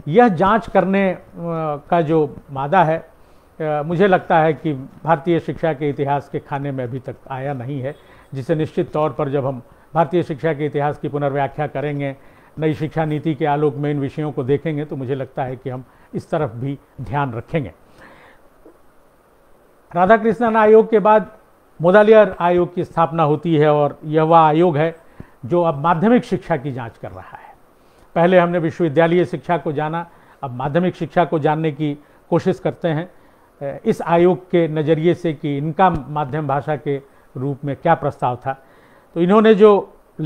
यह जांच करने का जो मादा है मुझे लगता है कि भारतीय शिक्षा के इतिहास के खाने में अभी तक आया नहीं है जिसे निश्चित तौर पर जब हम भारतीय शिक्षा के इतिहास की पुनर्व्याख्या करेंगे नई शिक्षा नीति के आलोक में इन विषयों को देखेंगे तो मुझे लगता है कि हम इस तरफ भी ध्यान रखेंगे राधाकृष्णन आयोग के बाद मोदालियर आयोग की स्थापना होती है और यह वह आयोग है जो अब माध्यमिक शिक्षा की जांच कर रहा है पहले हमने विश्वविद्यालय शिक्षा को जाना अब माध्यमिक शिक्षा को जानने की कोशिश करते हैं इस आयोग के नज़रिए से कि इनका माध्यम भाषा के रूप में क्या प्रस्ताव था तो इन्होंने जो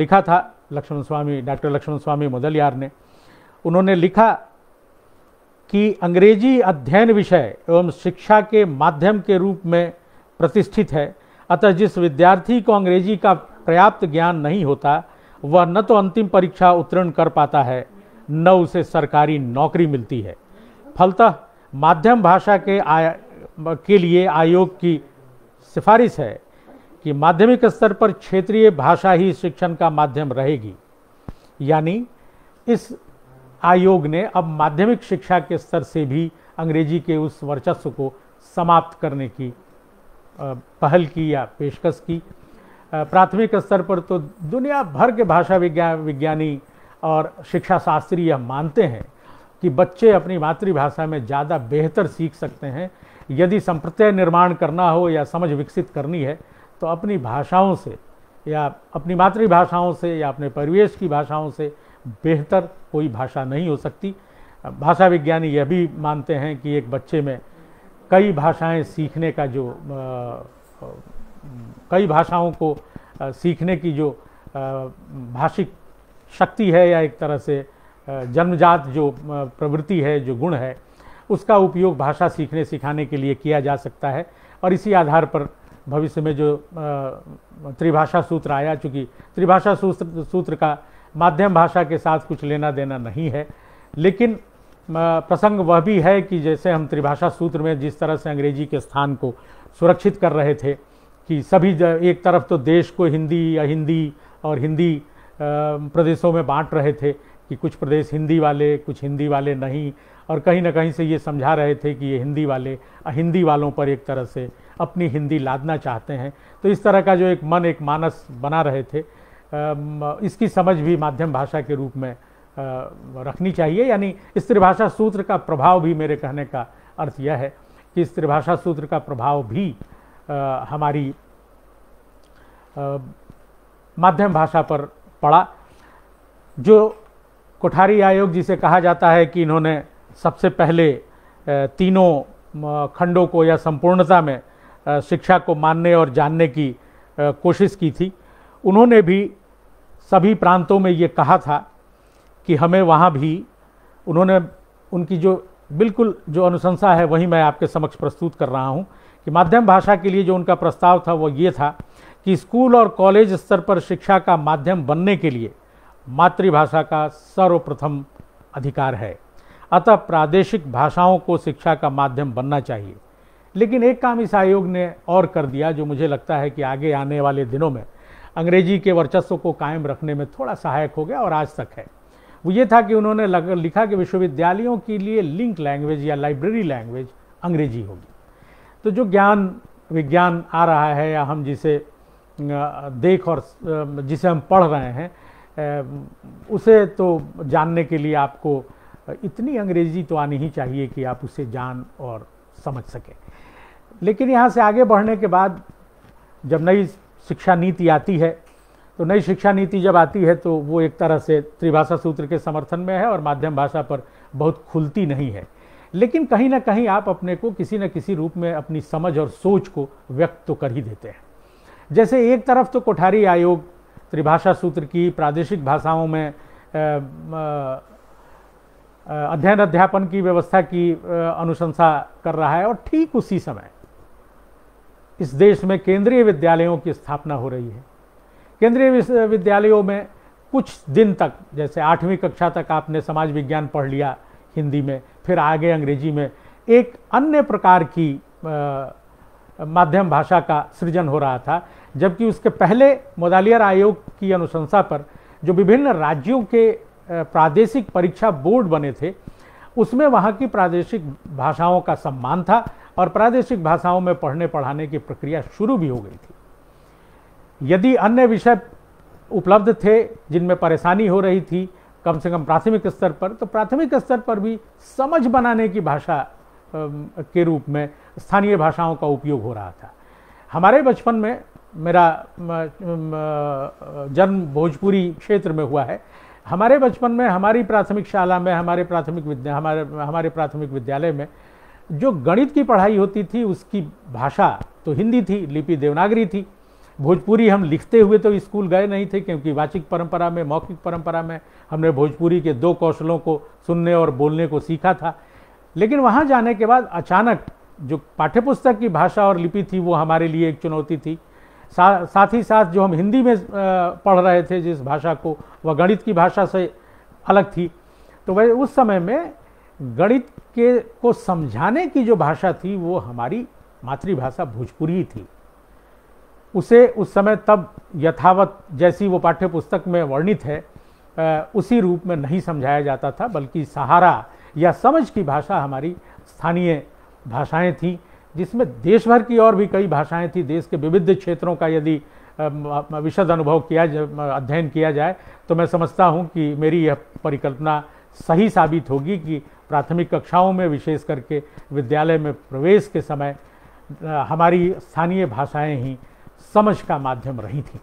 लिखा था लक्ष्मण स्वामी डॉक्टर लक्ष्मण स्वामी मुदलियार ने उन्होंने लिखा कि अंग्रेजी अध्ययन विषय एवं शिक्षा के माध्यम के रूप में प्रतिष्ठित है अतः जिस विद्यार्थी को अंग्रेजी का पर्याप्त ज्ञान नहीं होता वह न तो अंतिम परीक्षा उत्तीर्ण कर पाता है न उसे सरकारी नौकरी मिलती है फलतः माध्यम भाषा के आय के लिए आयोग की सिफारिश है कि माध्यमिक स्तर पर क्षेत्रीय भाषा ही शिक्षण का माध्यम रहेगी यानी इस आयोग ने अब माध्यमिक शिक्षा के स्तर से भी अंग्रेजी के उस वर्चस्व को समाप्त करने की पहल की या पेशकश की प्राथमिक स्तर पर तो दुनिया भर के भाषा विज्ञान विज्ञानी और शिक्षा शास्त्री यह मानते हैं कि बच्चे अपनी मातृभाषा में ज़्यादा बेहतर सीख सकते हैं यदि संप्रत्यय निर्माण करना हो या समझ विकसित करनी है तो अपनी भाषाओं से या अपनी मातृभाषाओं से या अपने परिवेश की भाषाओं से बेहतर कोई भाषा नहीं हो सकती भाषा विज्ञानी यह भी मानते हैं कि एक बच्चे में कई भाषाएं सीखने का जो आ, कई भाषाओं को आ, सीखने की जो भाषिक शक्ति है या एक तरह से जन्मजात जो प्रवृत्ति है जो गुण है उसका उपयोग भाषा सीखने सिखाने के लिए किया जा सकता है और इसी आधार पर भविष्य में जो त्रिभाषा सूत्र आया चूँकि त्रिभाषा सूत्र सूत्र का माध्यम भाषा के साथ कुछ लेना देना नहीं है लेकिन प्रसंग वह भी है कि जैसे हम त्रिभाषा सूत्र में जिस तरह से अंग्रेजी के स्थान को सुरक्षित कर रहे थे कि सभी एक तरफ तो देश को हिंदी हिंदी और हिंदी प्रदेशों में बांट रहे थे कि कुछ प्रदेश हिंदी वाले कुछ हिंदी वाले नहीं और कहीं ना कहीं से ये समझा रहे थे कि ये हिंदी वाले हिंदी वालों पर एक तरह से अपनी हिंदी लादना चाहते हैं तो इस तरह का जो एक मन एक मानस बना रहे थे इसकी समझ भी माध्यम भाषा के रूप में रखनी चाहिए यानी स्त्री भाषा सूत्र का प्रभाव भी मेरे कहने का अर्थ यह है कि स्त्री भाषा सूत्र का प्रभाव भी हमारी माध्यम भाषा पर पड़ा जो कोठारी आयोग जिसे कहा जाता है कि इन्होंने सबसे पहले तीनों खंडों को या संपूर्णता में शिक्षा को मानने और जानने की कोशिश की थी उन्होंने भी सभी प्रांतों में ये कहा था कि हमें वहाँ भी उन्होंने उनकी जो बिल्कुल जो अनुशंसा है वही मैं आपके समक्ष प्रस्तुत कर रहा हूँ कि माध्यम भाषा के लिए जो उनका प्रस्ताव था वो ये था कि स्कूल और कॉलेज स्तर पर शिक्षा का माध्यम बनने के लिए मातृभाषा का सर्वप्रथम अधिकार है अतः प्रादेशिक भाषाओं को शिक्षा का माध्यम बनना चाहिए लेकिन एक काम इस आयोग ने और कर दिया जो मुझे लगता है कि आगे आने वाले दिनों में अंग्रेजी के वर्चस्व को कायम रखने में थोड़ा सहायक हो गया और आज तक है वो ये था कि उन्होंने लिखा कि विश्वविद्यालयों के लिए लिंक लैंग्वेज या लाइब्रेरी लैंग्वेज अंग्रेजी होगी तो जो ज्ञान विज्ञान आ रहा है या हम जिसे देख और जिसे हम पढ़ रहे हैं उसे तो जानने के लिए आपको इतनी अंग्रेजी तो आनी ही चाहिए कि आप उसे जान और समझ सकें लेकिन यहाँ से आगे बढ़ने के बाद जब नई शिक्षा नीति आती है तो नई शिक्षा नीति जब आती है तो वो एक तरह से त्रिभाषा सूत्र के समर्थन में है और माध्यम भाषा पर बहुत खुलती नहीं है लेकिन कहीं ना कहीं आप अपने को किसी न किसी रूप में अपनी समझ और सोच को व्यक्त तो कर ही देते हैं जैसे एक तरफ तो कोठारी आयोग त्रिभाषा सूत्र की प्रादेशिक भाषाओं में आ, आ, अध्ययन अध्यापन की व्यवस्था की अनुशंसा कर रहा है और ठीक उसी समय इस देश में केंद्रीय विद्यालयों की स्थापना हो रही है केंद्रीय विद्यालयों में कुछ दिन तक जैसे आठवीं कक्षा तक आपने समाज विज्ञान पढ़ लिया हिंदी में फिर आगे अंग्रेजी में एक अन्य प्रकार की आ, माध्यम भाषा का सृजन हो रहा था जबकि उसके पहले मोदालियर आयोग की अनुशंसा पर जो विभिन्न राज्यों के प्रादेशिक परीक्षा बोर्ड बने थे उसमें वहाँ की प्रादेशिक भाषाओं का सम्मान था और प्रादेशिक भाषाओं में पढ़ने पढ़ाने की प्रक्रिया शुरू भी हो गई थी यदि अन्य विषय उपलब्ध थे जिनमें परेशानी हो रही थी कम से कम प्राथमिक स्तर पर तो प्राथमिक स्तर पर भी समझ बनाने की भाषा के रूप में स्थानीय भाषाओं का उपयोग हो रहा था हमारे बचपन में मेरा जन्म भोजपुरी क्षेत्र में हुआ है हमारे बचपन में हमारी प्राथमिक शाला में हमारे प्राथमिक विद्या हमारे हमारे प्राथमिक विद्यालय में जो गणित की पढ़ाई होती थी उसकी भाषा तो हिंदी थी लिपि देवनागरी थी भोजपुरी हम लिखते हुए तो स्कूल गए नहीं थे क्योंकि वाचिक परंपरा में मौखिक परंपरा में हमने भोजपुरी के दो कौशलों को सुनने और बोलने को सीखा था लेकिन वहाँ जाने के बाद अचानक जो पाठ्यपुस्तक की भाषा और लिपि थी वो हमारे लिए एक चुनौती थी सा, साथ ही साथ जो हम हिंदी में पढ़ रहे थे जिस भाषा को वह गणित की भाषा से अलग थी तो वह उस समय में गणित के को समझाने की जो भाषा थी वो हमारी मातृभाषा भोजपुरी थी उसे उस समय तब यथावत जैसी वो पाठ्य पुस्तक में वर्णित है उसी रूप में नहीं समझाया जाता था बल्कि सहारा या समझ की भाषा हमारी स्थानीय भाषाएं थीं जिसमें देश भर की और भी कई भाषाएं थी देश के विविध क्षेत्रों का यदि विशद अनुभव किया अध्ययन किया जाए तो मैं समझता हूं कि मेरी यह परिकल्पना सही साबित होगी कि प्राथमिक कक्षाओं में विशेष करके विद्यालय में प्रवेश के समय हमारी स्थानीय भाषाएं ही समझ का माध्यम रही थी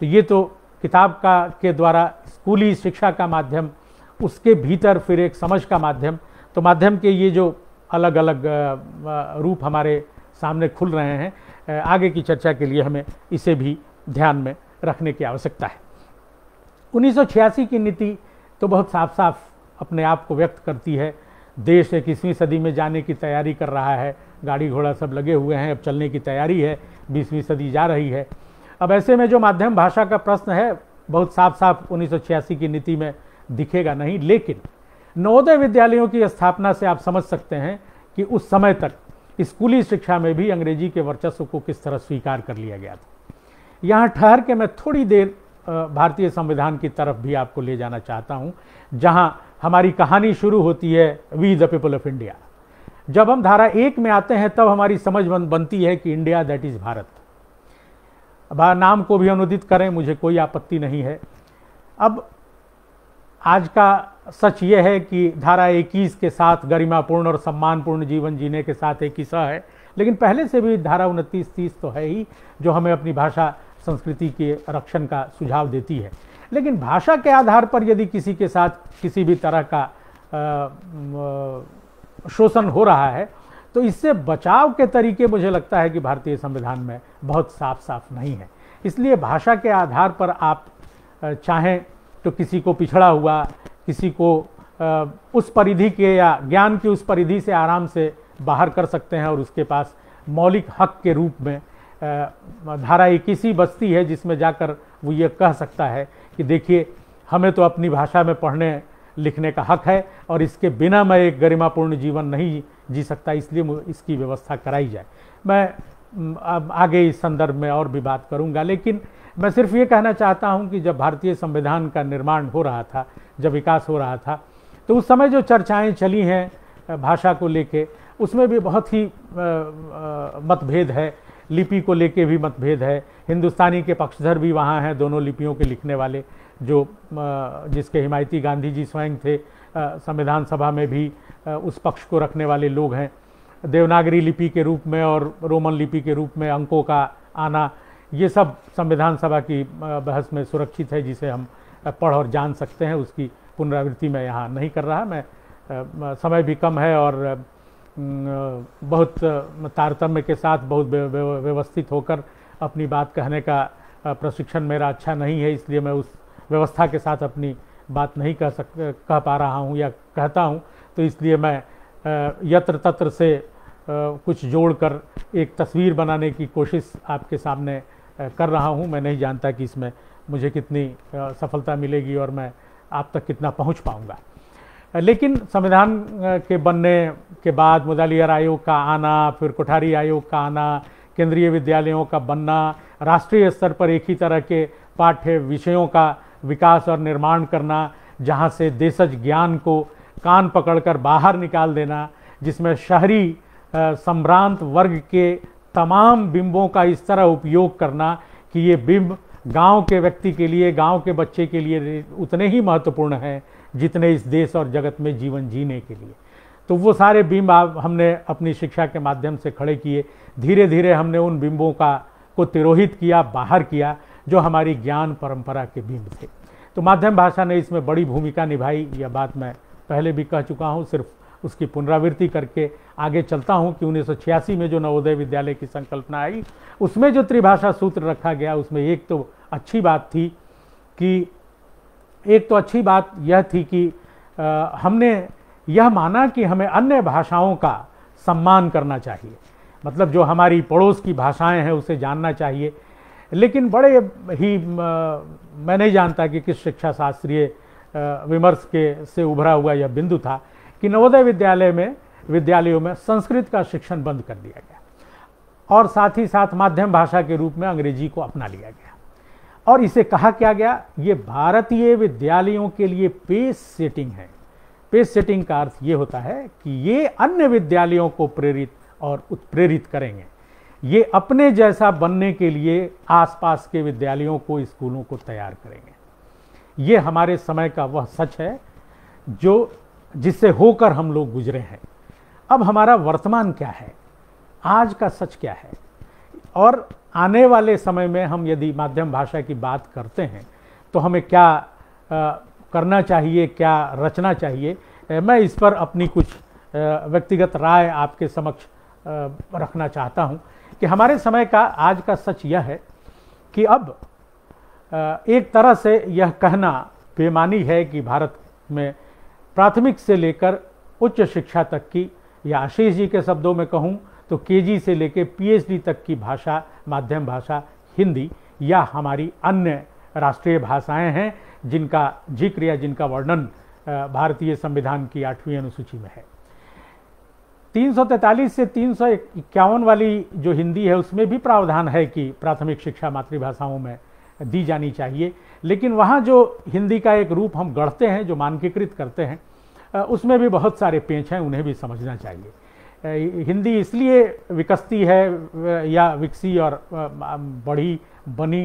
तो ये तो किताब का के द्वारा स्कूली शिक्षा का माध्यम उसके भीतर फिर एक समझ का माध्यम तो माध्यम के ये जो अलग अलग रूप हमारे सामने खुल रहे हैं आगे की चर्चा के लिए हमें इसे भी ध्यान में रखने की आवश्यकता है 1986 की नीति तो बहुत साफ साफ अपने आप को व्यक्त करती है देश इक्कीसवीं सदी में जाने की तैयारी कर रहा है गाड़ी घोड़ा सब लगे हुए हैं अब चलने की तैयारी है बीसवीं सदी जा रही है अब ऐसे में जो माध्यम भाषा का प्रश्न है बहुत साफ साफ उन्नीस की नीति में दिखेगा नहीं लेकिन नवोदय विद्यालयों की स्थापना से आप समझ सकते हैं कि उस समय तक स्कूली शिक्षा में भी अंग्रेजी के वर्चस्व को किस तरह स्वीकार कर लिया गया था यहाँ ठहर के मैं थोड़ी देर भारतीय संविधान की तरफ भी आपको ले जाना चाहता हूँ जहाँ हमारी कहानी शुरू होती है we the people of India जब हम धारा एक में आते हैं तब हमारी समझ बन, बनती है कि इंडिया दैट इज़ भारत नाम को भी अनुदित करें मुझे कोई आपत्ति नहीं है अब आज का सच ये है कि धारा इक्कीस के साथ गरिमापूर्ण और सम्मानपूर्ण जीवन जीने के साथ एक ही सह है लेकिन पहले से भी धारा उनतीस तीस तो है ही जो हमें अपनी भाषा संस्कृति के रक्षण का सुझाव देती है लेकिन भाषा के आधार पर यदि किसी के साथ किसी भी तरह का शोषण हो रहा है तो इससे बचाव के तरीके मुझे लगता है कि भारतीय संविधान में बहुत साफ साफ नहीं है इसलिए भाषा के आधार पर आप चाहें तो किसी को पिछड़ा हुआ किसी को उस परिधि के या ज्ञान की उस परिधि से आराम से बाहर कर सकते हैं और उसके पास मौलिक हक के रूप में धारा एक इक्कीसी बस्ती है जिसमें जाकर वो ये कह सकता है कि देखिए हमें तो अपनी भाषा में पढ़ने लिखने का हक है और इसके बिना मैं एक गरिमापूर्ण जीवन नहीं जी सकता इसलिए इसकी व्यवस्था कराई जाए मैं अब आगे इस संदर्भ में और भी बात करूंगा लेकिन मैं सिर्फ ये कहना चाहता हूं कि जब भारतीय संविधान का निर्माण हो रहा था जब विकास हो रहा था तो उस समय जो चर्चाएं चली हैं भाषा को लेके उसमें भी बहुत ही मतभेद है लिपि को लेके भी मतभेद है हिंदुस्तानी के पक्षधर भी वहाँ हैं दोनों लिपियों के लिखने वाले जो जिसके हिमायती गांधी जी स्वयं थे संविधान सभा में भी उस पक्ष को रखने वाले लोग हैं देवनागरी लिपि के रूप में और रोमन लिपि के रूप में अंकों का आना ये सब संविधान सभा की बहस में सुरक्षित है जिसे हम पढ़ और जान सकते हैं उसकी पुनरावृत्ति मैं यहाँ नहीं कर रहा मैं समय भी कम है और बहुत तारतम्य के साथ बहुत व्यवस्थित होकर अपनी बात कहने का प्रशिक्षण मेरा अच्छा नहीं है इसलिए मैं उस व्यवस्था के साथ अपनी बात नहीं कह सक कह पा रहा हूँ या कहता हूँ तो इसलिए मैं यत्र तत्र से कुछ जोड़कर एक तस्वीर बनाने की कोशिश आपके सामने कर रहा हूँ मैं नहीं जानता कि इसमें मुझे कितनी सफलता मिलेगी और मैं आप तक कितना पहुंच पाऊंगा लेकिन संविधान के बनने के बाद मुदालियर आयोग का आना फिर कोठारी आयोग का आना केंद्रीय विद्यालयों का बनना राष्ट्रीय स्तर पर एक ही तरह के पाठ्य विषयों का विकास और निर्माण करना जहाँ से देशज ज्ञान को कान पकड़कर बाहर निकाल देना जिसमें शहरी सम्भ्रांत वर्ग के तमाम बिंबों का इस तरह उपयोग करना कि ये बिंब गांव के व्यक्ति के लिए गांव के बच्चे के लिए उतने ही महत्वपूर्ण हैं जितने इस देश और जगत में जीवन जीने के लिए तो वो सारे बिंब हमने अपनी शिक्षा के माध्यम से खड़े किए धीरे धीरे हमने उन बिंबों का को तिरोहित किया बाहर किया जो हमारी ज्ञान परंपरा के बिंब थे तो माध्यम भाषा ने इसमें बड़ी भूमिका निभाई यह बात मैं पहले भी कह चुका हूँ सिर्फ उसकी पुनरावृत्ति करके आगे चलता हूँ कि उन्नीस में जो नवोदय विद्यालय की संकल्पना आई उसमें जो त्रिभाषा सूत्र रखा गया उसमें एक तो अच्छी बात थी कि एक तो अच्छी बात यह थी कि आ, हमने यह माना कि हमें अन्य भाषाओं का सम्मान करना चाहिए मतलब जो हमारी पड़ोस की भाषाएं हैं उसे जानना चाहिए लेकिन बड़े ही आ, मैं नहीं जानता कि किस शिक्षा शास्त्रीय विमर्श के से उभरा हुआ यह बिंदु था कि नवोदय विद्यालय में विद्यालयों में संस्कृत का शिक्षण बंद कर दिया गया और साथ ही साथ माध्यम भाषा के रूप में अंग्रेजी को अपना लिया गया और इसे कहा क्या गया ये भारतीय विद्यालयों के लिए पेस सेटिंग है पेस सेटिंग का अर्थ ये होता है कि ये अन्य विद्यालयों को प्रेरित और उत्प्रेरित करेंगे ये अपने जैसा बनने के लिए आसपास के विद्यालयों को स्कूलों को तैयार करेंगे ये हमारे समय का वह सच है जो जिससे होकर हम लोग गुजरे हैं अब हमारा वर्तमान क्या है आज का सच क्या है और आने वाले समय में हम यदि माध्यम भाषा की बात करते हैं तो हमें क्या आ, करना चाहिए क्या रचना चाहिए ए, मैं इस पर अपनी कुछ व्यक्तिगत राय आपके समक्ष आ, रखना चाहता हूं कि हमारे समय का आज का सच यह है कि अब आ, एक तरह से यह कहना बेमानी है कि भारत में प्राथमिक से लेकर उच्च शिक्षा तक की या आशीष जी के शब्दों में कहूँ तो के से लेकर पी तक की भाषा माध्यम भाषा हिंदी या हमारी अन्य राष्ट्रीय भाषाएं हैं जिनका जिक्र या जिनका वर्णन भारतीय संविधान की आठवीं अनुसूची में है 343 से तीन वाली जो हिंदी है उसमें भी प्रावधान है कि प्राथमिक शिक्षा मातृभाषाओं में दी जानी चाहिए लेकिन वहाँ जो हिंदी का एक रूप हम गढ़ते हैं जो मानकीकृत करते हैं उसमें भी बहुत सारे पेंच हैं उन्हें भी समझना चाहिए हिंदी इसलिए विकसती है या विकसी और बढ़ी बनी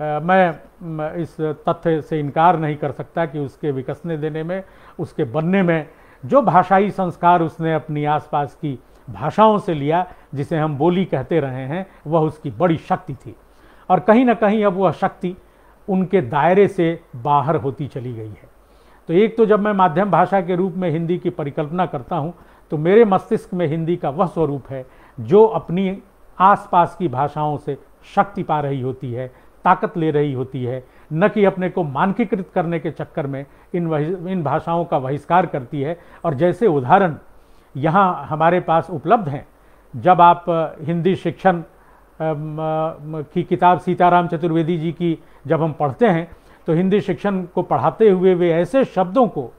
मैं इस तथ्य से इनकार नहीं कर सकता कि उसके विकसने देने में उसके बनने में जो भाषाई संस्कार उसने अपनी आसपास की भाषाओं से लिया जिसे हम बोली कहते रहे हैं वह उसकी बड़ी शक्ति थी और कहीं ना कहीं अब वह शक्ति उनके दायरे से बाहर होती चली गई है तो एक तो जब मैं माध्यम भाषा के रूप में हिंदी की परिकल्पना करता हूँ तो मेरे मस्तिष्क में हिंदी का वह स्वरूप है जो अपनी आसपास की भाषाओं से शक्ति पा रही होती है ताकत ले रही होती है न कि अपने को मानकीकृत करने के चक्कर में इन इन भाषाओं का बहिष्कार करती है और जैसे उदाहरण यहाँ हमारे पास उपलब्ध हैं जब आप हिंदी शिक्षण की किताब सीताराम चतुर्वेदी जी की जब हम पढ़ते हैं तो हिंदी शिक्षण को पढ़ाते हुए वे ऐसे शब्दों को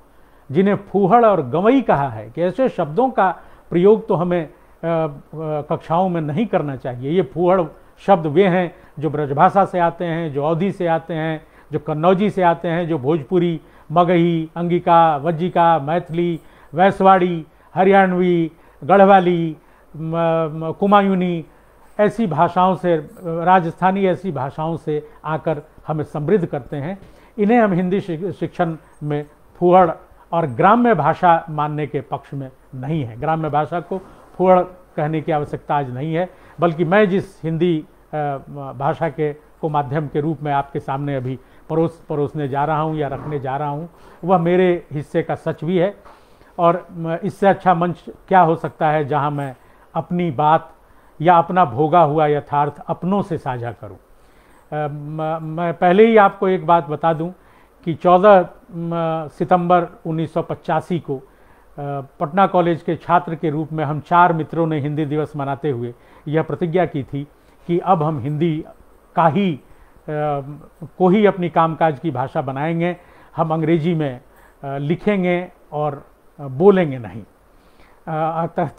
जिन्हें फूहड़ और गवई कहा है कि ऐसे शब्दों का प्रयोग तो हमें कक्षाओं में नहीं करना चाहिए ये फूहड़ शब्द वे हैं जो ब्रजभाषा से आते हैं जो अवधि से आते हैं जो कन्नौजी से आते हैं जो भोजपुरी मगही अंगिका वज्जिका मैथिली वैसवाड़ी हरियाणवी गढ़वाली कुमायूनी ऐसी भाषाओं से राजस्थानी ऐसी भाषाओं से आकर हमें समृद्ध करते हैं इन्हें हम हिंदी शिक्षण में फुहड़ और ग्राम्य भाषा मानने के पक्ष में नहीं है ग्राम्य भाषा को फुहड़ कहने की आवश्यकता आज नहीं है बल्कि मैं जिस हिंदी भाषा के को माध्यम के रूप में आपके सामने अभी परोस परोसने जा रहा हूँ या रखने जा रहा हूँ वह मेरे हिस्से का सच भी है और इससे अच्छा मंच क्या हो सकता है जहाँ मैं अपनी बात या अपना भोगा हुआ यथार्थ अपनों से साझा करूँ मैं पहले ही आपको एक बात बता दूं कि 14 सितंबर उन्नीस को पटना कॉलेज के छात्र के रूप में हम चार मित्रों ने हिंदी दिवस मनाते हुए यह प्रतिज्ञा की थी कि अब हम हिंदी का ही को ही अपनी कामकाज की भाषा बनाएंगे हम अंग्रेजी में लिखेंगे और बोलेंगे नहीं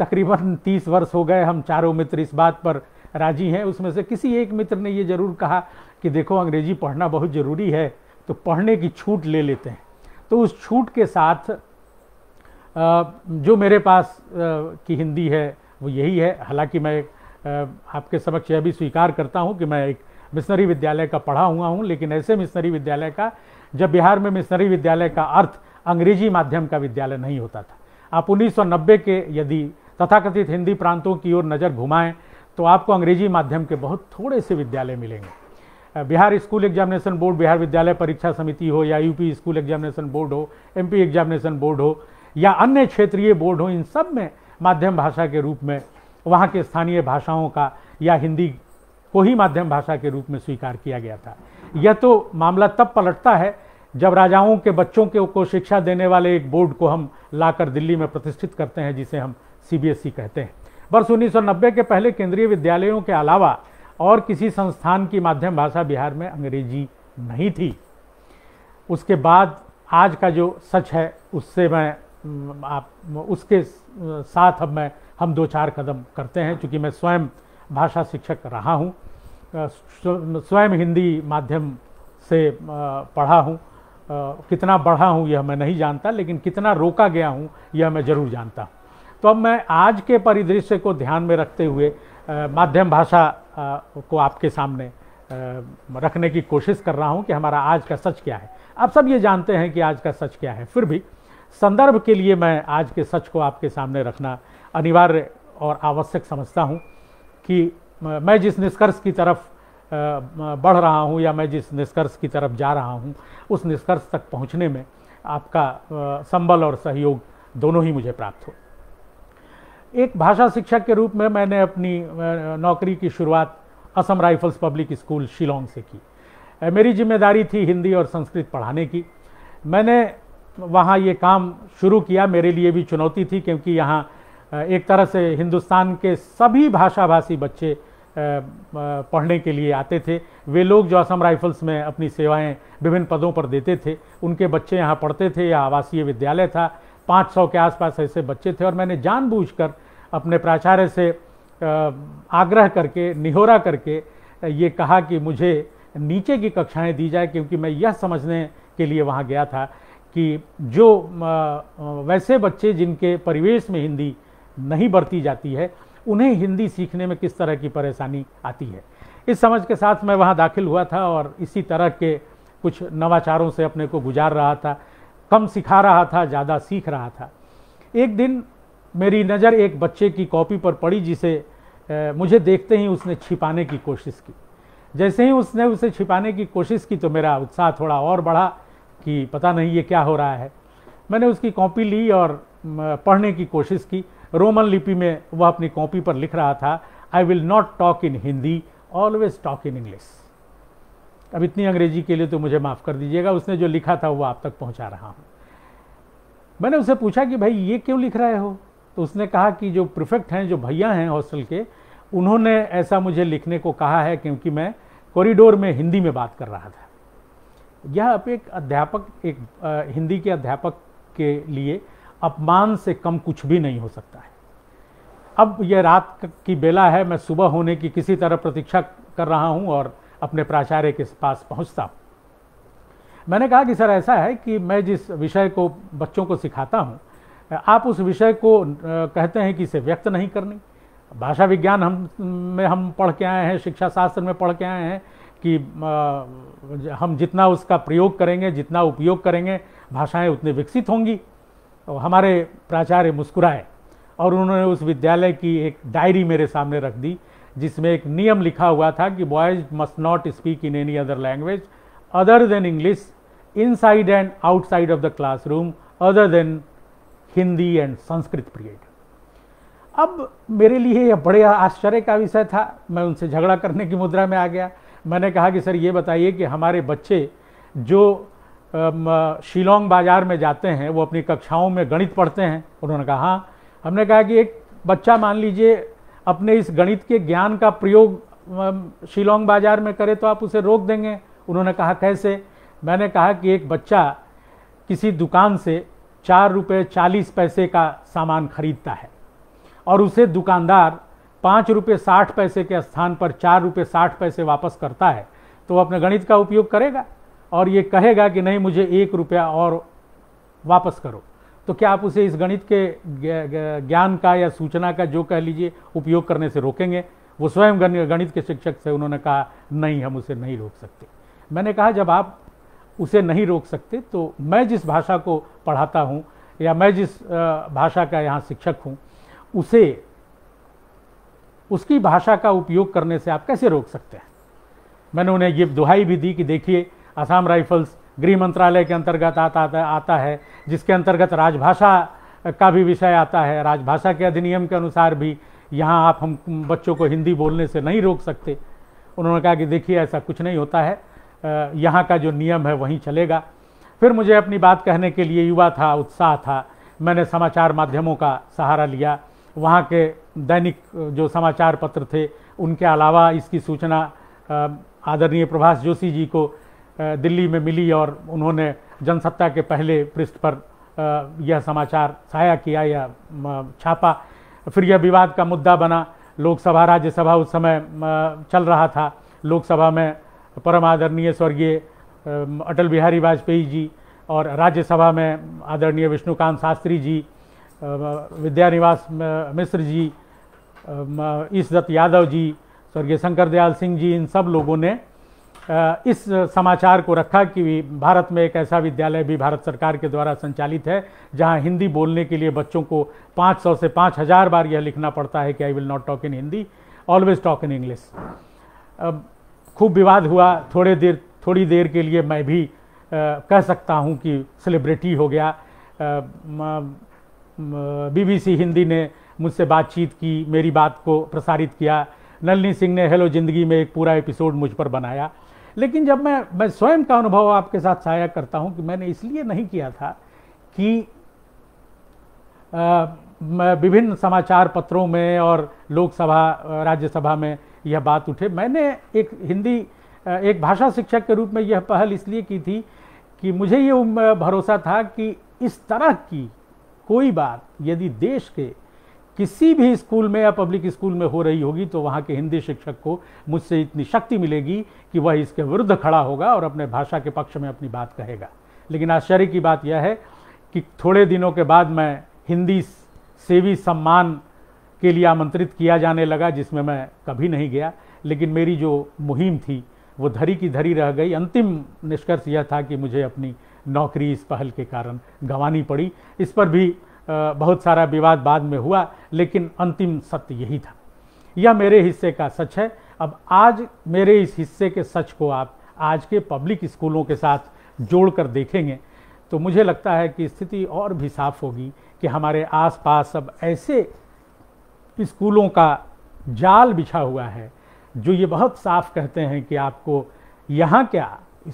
तकरीबन 30 वर्ष हो गए हम चारों मित्र इस बात पर राजी हैं उसमें से किसी एक मित्र ने ये ज़रूर कहा कि देखो अंग्रेजी पढ़ना बहुत ज़रूरी है तो पढ़ने की छूट ले लेते हैं तो उस छूट के साथ जो मेरे पास की हिंदी है वो यही है हालांकि मैं आपके समक्ष यह भी स्वीकार करता हूँ कि मैं एक मिशनरी विद्यालय का पढ़ा हुआ हूँ लेकिन ऐसे मिशनरी विद्यालय का जब बिहार में मिशनरी विद्यालय का अर्थ अंग्रेजी माध्यम का विद्यालय नहीं होता था आप 1990 के यदि तथाकथित हिंदी प्रांतों की ओर नज़र घुमाएं तो आपको अंग्रेजी माध्यम के बहुत थोड़े से विद्यालय मिलेंगे Bihar school examination board Bihar विद्यालय परीक्षा समिति हो या यूपी स्कूल एग्जामिनेशन बोर्ड हो एमपी एग्जामिनेशन बोर्ड हो या अन्य क्षेत्रीय बोर्ड हो इन सब में माध्यम भाषा के रूप में वहाँ के स्थानीय भाषाओं का या हिंदी को ही माध्यम भाषा के रूप में स्वीकार किया गया था यह तो मामला तब पलटता है जब राजाओं के बच्चों के को शिक्षा देने वाले एक बोर्ड को हम लाकर दिल्ली में प्रतिष्ठित करते हैं जिसे हम सीबीएसई कहते हैं वर्ष उन्नीस के पहले केंद्रीय विद्यालयों के अलावा और किसी संस्थान की माध्यम भाषा बिहार में अंग्रेजी नहीं थी उसके बाद आज का जो सच है उससे मैं आप उसके साथ अब मैं हम दो चार कदम करते हैं चूँकि मैं स्वयं भाषा शिक्षक रहा हूँ स्वयं हिंदी माध्यम से पढ़ा हूँ कितना बढ़ा हूँ यह मैं नहीं जानता लेकिन कितना रोका गया हूँ यह मैं ज़रूर जानता हूँ तो अब मैं आज के परिदृश्य को ध्यान में रखते हुए माध्यम भाषा को आपके सामने रखने की कोशिश कर रहा हूं कि हमारा आज का सच क्या है आप सब ये जानते हैं कि आज का सच क्या है फिर भी संदर्भ के लिए मैं आज के सच को आपके सामने रखना अनिवार्य और आवश्यक समझता हूँ कि मैं जिस निष्कर्ष की तरफ बढ़ रहा हूँ या मैं जिस निष्कर्ष की तरफ जा रहा हूँ उस निष्कर्ष तक पहुँचने में आपका संबल और सहयोग दोनों ही मुझे प्राप्त हो एक भाषा शिक्षक के रूप में मैंने अपनी नौकरी की शुरुआत Assam rifles public school Shillong से की मेरी जिम्मेदारी थी हिंदी और संस्कृत पढ़ाने की मैंने वहाँ ये काम शुरू किया मेरे लिए भी चुनौती थी क्योंकि यहाँ एक तरह से हिंदुस्तान के सभी भाषा भाषी बच्चे पढ़ने के लिए आते थे वे लोग जो असम राइफल्स में अपनी सेवाएं विभिन्न पदों पर देते थे उनके बच्चे यहाँ पढ़ते थे या आवासीय विद्यालय था 500 के आसपास ऐसे बच्चे थे और मैंने जानबूझकर अपने प्राचार्य से आग्रह करके निहोरा करके ये कहा कि मुझे नीचे की कक्षाएं दी जाए क्योंकि मैं यह समझने के लिए वहाँ गया था कि जो वैसे बच्चे जिनके परिवेश में हिंदी नहीं बरती जाती है उन्हें हिंदी सीखने में किस तरह की परेशानी आती है इस समझ के साथ मैं वहाँ दाखिल हुआ था और इसी तरह के कुछ नवाचारों से अपने को गुजार रहा था कम सिखा रहा था ज़्यादा सीख रहा था एक दिन मेरी नज़र एक बच्चे की कॉपी पर पड़ी जिसे मुझे देखते ही उसने छिपाने की कोशिश की जैसे ही उसने उसे छिपाने की कोशिश की तो मेरा उत्साह थोड़ा और बढ़ा कि पता नहीं ये क्या हो रहा है मैंने उसकी कॉपी ली और पढ़ने की कोशिश की रोमन लिपि में वह अपनी कॉपी पर लिख रहा था I will not talk in Hindi always talk in English अब इतनी अंग्रेजी के लिए तो मुझे माफ़ कर दीजिएगा उसने जो लिखा था वो आप तक पहुंचा रहा हूं मैंने उसे पूछा कि भाई ये क्यों लिख रहे हो तो उसने कहा कि जो प्रिफेक्ट हैं जो भैया हैं हॉस्टल के उन्होंने ऐसा मुझे लिखने को कहा है क्योंकि मैं कॉरिडोर में हिंदी में बात कर रहा था यह अब एक अध्यापक एक आ, हिंदी के अध्यापक के लिए अपमान से कम कुछ भी नहीं हो सकता है अब यह रात की बेला है मैं सुबह होने की किसी तरह प्रतीक्षा कर रहा हूँ और अपने प्राचार्य के पास पहुंचता मैंने कहा कि सर ऐसा है कि मैं जिस विषय को बच्चों को सिखाता हूं आप उस विषय को कहते हैं कि इसे व्यक्त नहीं करनी भाषा विज्ञान हम में हम पढ़ के आए हैं शिक्षा शास्त्र में पढ़ के आए हैं कि हम जितना उसका प्रयोग करेंगे जितना उपयोग करेंगे भाषाएं उतनी विकसित होंगी तो हमारे प्राचार्य मुस्कुराए और उन्होंने उस विद्यालय की एक डायरी मेरे सामने रख दी जिसमें एक नियम लिखा हुआ था कि boys must not speak in any other language other than English inside and outside of the classroom other than Hindi and Sanskrit period अब मेरे लिए यह बड़े आश्चर्य का विषय था मैं उनसे झगड़ा करने की मुद्रा में आ गया मैंने कहा कि सर ये बताइए कि हमारे बच्चे जो शिलोंग बाज़ार में जाते हैं वो अपनी कक्षाओं में गणित पढ़ते हैं उन्होंने कहा हाँ हमने कहा कि एक बच्चा मान लीजिए अपने इस गणित के ज्ञान का प्रयोग शिलोंग बाजार में करे तो आप उसे रोक देंगे उन्होंने कहा कैसे मैंने कहा कि एक बच्चा किसी दुकान से चार रुपये चालीस पैसे का सामान खरीदता है और उसे दुकानदार पाँच रुपये साठ पैसे के स्थान पर चार रुपये साठ पैसे वापस करता है तो वो अपने गणित का उपयोग करेगा और ये कहेगा कि नहीं मुझे एक रुपया और वापस करो तो क्या आप उसे इस गणित के ज्ञान का या सूचना का जो कह लीजिए उपयोग करने से रोकेंगे वो स्वयं गणित के शिक्षक से उन्होंने कहा नहीं हम उसे नहीं रोक सकते मैंने कहा जब आप उसे नहीं रोक सकते तो मैं जिस भाषा को पढ़ाता हूँ या मैं जिस भाषा का यहाँ शिक्षक हूँ उसे उसकी भाषा का उपयोग करने से आप कैसे रोक सकते हैं मैंने उन्हें ये दुहाई भी दी कि देखिए असम राइफल्स गृह मंत्रालय के अंतर्गत आता आता है जिसके अंतर्गत राजभाषा का भी विषय आता है राजभाषा के अधिनियम के अनुसार भी यहाँ आप हम बच्चों को हिंदी बोलने से नहीं रोक सकते उन्होंने कहा कि देखिए ऐसा कुछ नहीं होता है यहाँ का जो नियम है वहीं चलेगा फिर मुझे अपनी बात कहने के लिए युवा था उत्साह था मैंने समाचार माध्यमों का सहारा लिया वहाँ के दैनिक जो समाचार पत्र थे उनके अलावा इसकी सूचना आदरणीय प्रभाष जोशी जी को दिल्ली में मिली और उन्होंने जनसत्ता के पहले पृष्ठ पर यह समाचार साया किया या छापा फिर यह विवाद का मुद्दा बना लोकसभा राज्यसभा उस समय चल रहा था लोकसभा में परम आदरणीय स्वर्गीय अटल बिहारी वाजपेयी जी और राज्यसभा में आदरणीय विष्णुकांत शास्त्री जी विद्यानिवास मिश्र जी ईस यादव जी स्वर्गीय शंकर दयाल सिंह जी इन सब लोगों ने इस समाचार को रखा कि भारत में एक ऐसा विद्यालय भी भारत सरकार के द्वारा संचालित है जहां हिंदी बोलने के लिए बच्चों को 500 से 5000 बार यह लिखना पड़ता है कि I will not talk in Hindi always talk in English खूब विवाद हुआ थोड़े देर थोड़ी देर के लिए मैं भी आ, कह सकता हूँ कि सेलिब्रिटी हो गया बीबीसी हिंदी ने मुझसे बातचीत की मेरी बात को प्रसारित किया नलनी सिंह ने हेलो जिंदगी में एक पूरा एपिसोड मुझ पर बनाया लेकिन जब मैं मैं स्वयं का अनुभव आपके साथ साझा करता हूं कि मैंने इसलिए नहीं किया था कि विभिन्न समाचार पत्रों में और लोकसभा राज्यसभा में यह बात उठे मैंने एक हिंदी एक भाषा शिक्षक के रूप में यह पहल इसलिए की थी कि मुझे ये भरोसा था कि इस तरह की कोई बात यदि देश के किसी भी स्कूल में या पब्लिक स्कूल में हो रही होगी तो वहाँ के हिंदी शिक्षक को मुझसे इतनी शक्ति मिलेगी कि वह इसके विरुद्ध खड़ा होगा और अपने भाषा के पक्ष में अपनी बात कहेगा लेकिन आश्चर्य की बात यह है कि थोड़े दिनों के बाद मैं हिंदी सेवी सम्मान के लिए आमंत्रित किया जाने लगा जिसमें मैं कभी नहीं गया लेकिन मेरी जो मुहिम थी वो धरी की धरी रह गई अंतिम निष्कर्ष यह था कि मुझे अपनी नौकरी इस पहल के कारण गंवानी पड़ी इस पर भी बहुत सारा विवाद बाद में हुआ लेकिन अंतिम सत्य यही था यह मेरे हिस्से का सच है अब आज मेरे इस हिस्से के सच को आप आज के पब्लिक स्कूलों के साथ जोड़कर देखेंगे तो मुझे लगता है कि स्थिति और भी साफ होगी कि हमारे आसपास अब ऐसे स्कूलों का जाल बिछा हुआ है जो ये बहुत साफ कहते हैं कि आपको यहाँ क्या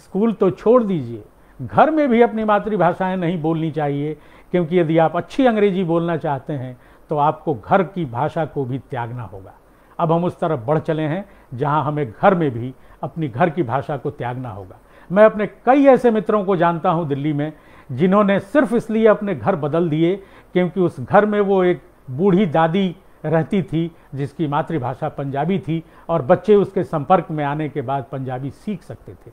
स्कूल तो छोड़ दीजिए घर में भी अपनी मातृभाषाएं नहीं बोलनी चाहिए क्योंकि यदि आप अच्छी अंग्रेजी बोलना चाहते हैं तो आपको घर की भाषा को भी त्यागना होगा अब हम उस तरफ बढ़ चले हैं जहां हमें घर में भी अपनी घर की भाषा को त्यागना होगा मैं अपने कई ऐसे मित्रों को जानता हूं दिल्ली में जिन्होंने सिर्फ इसलिए अपने घर बदल दिए क्योंकि उस घर में वो एक बूढ़ी दादी रहती थी जिसकी मातृभाषा पंजाबी थी और बच्चे उसके संपर्क में आने के बाद पंजाबी सीख सकते थे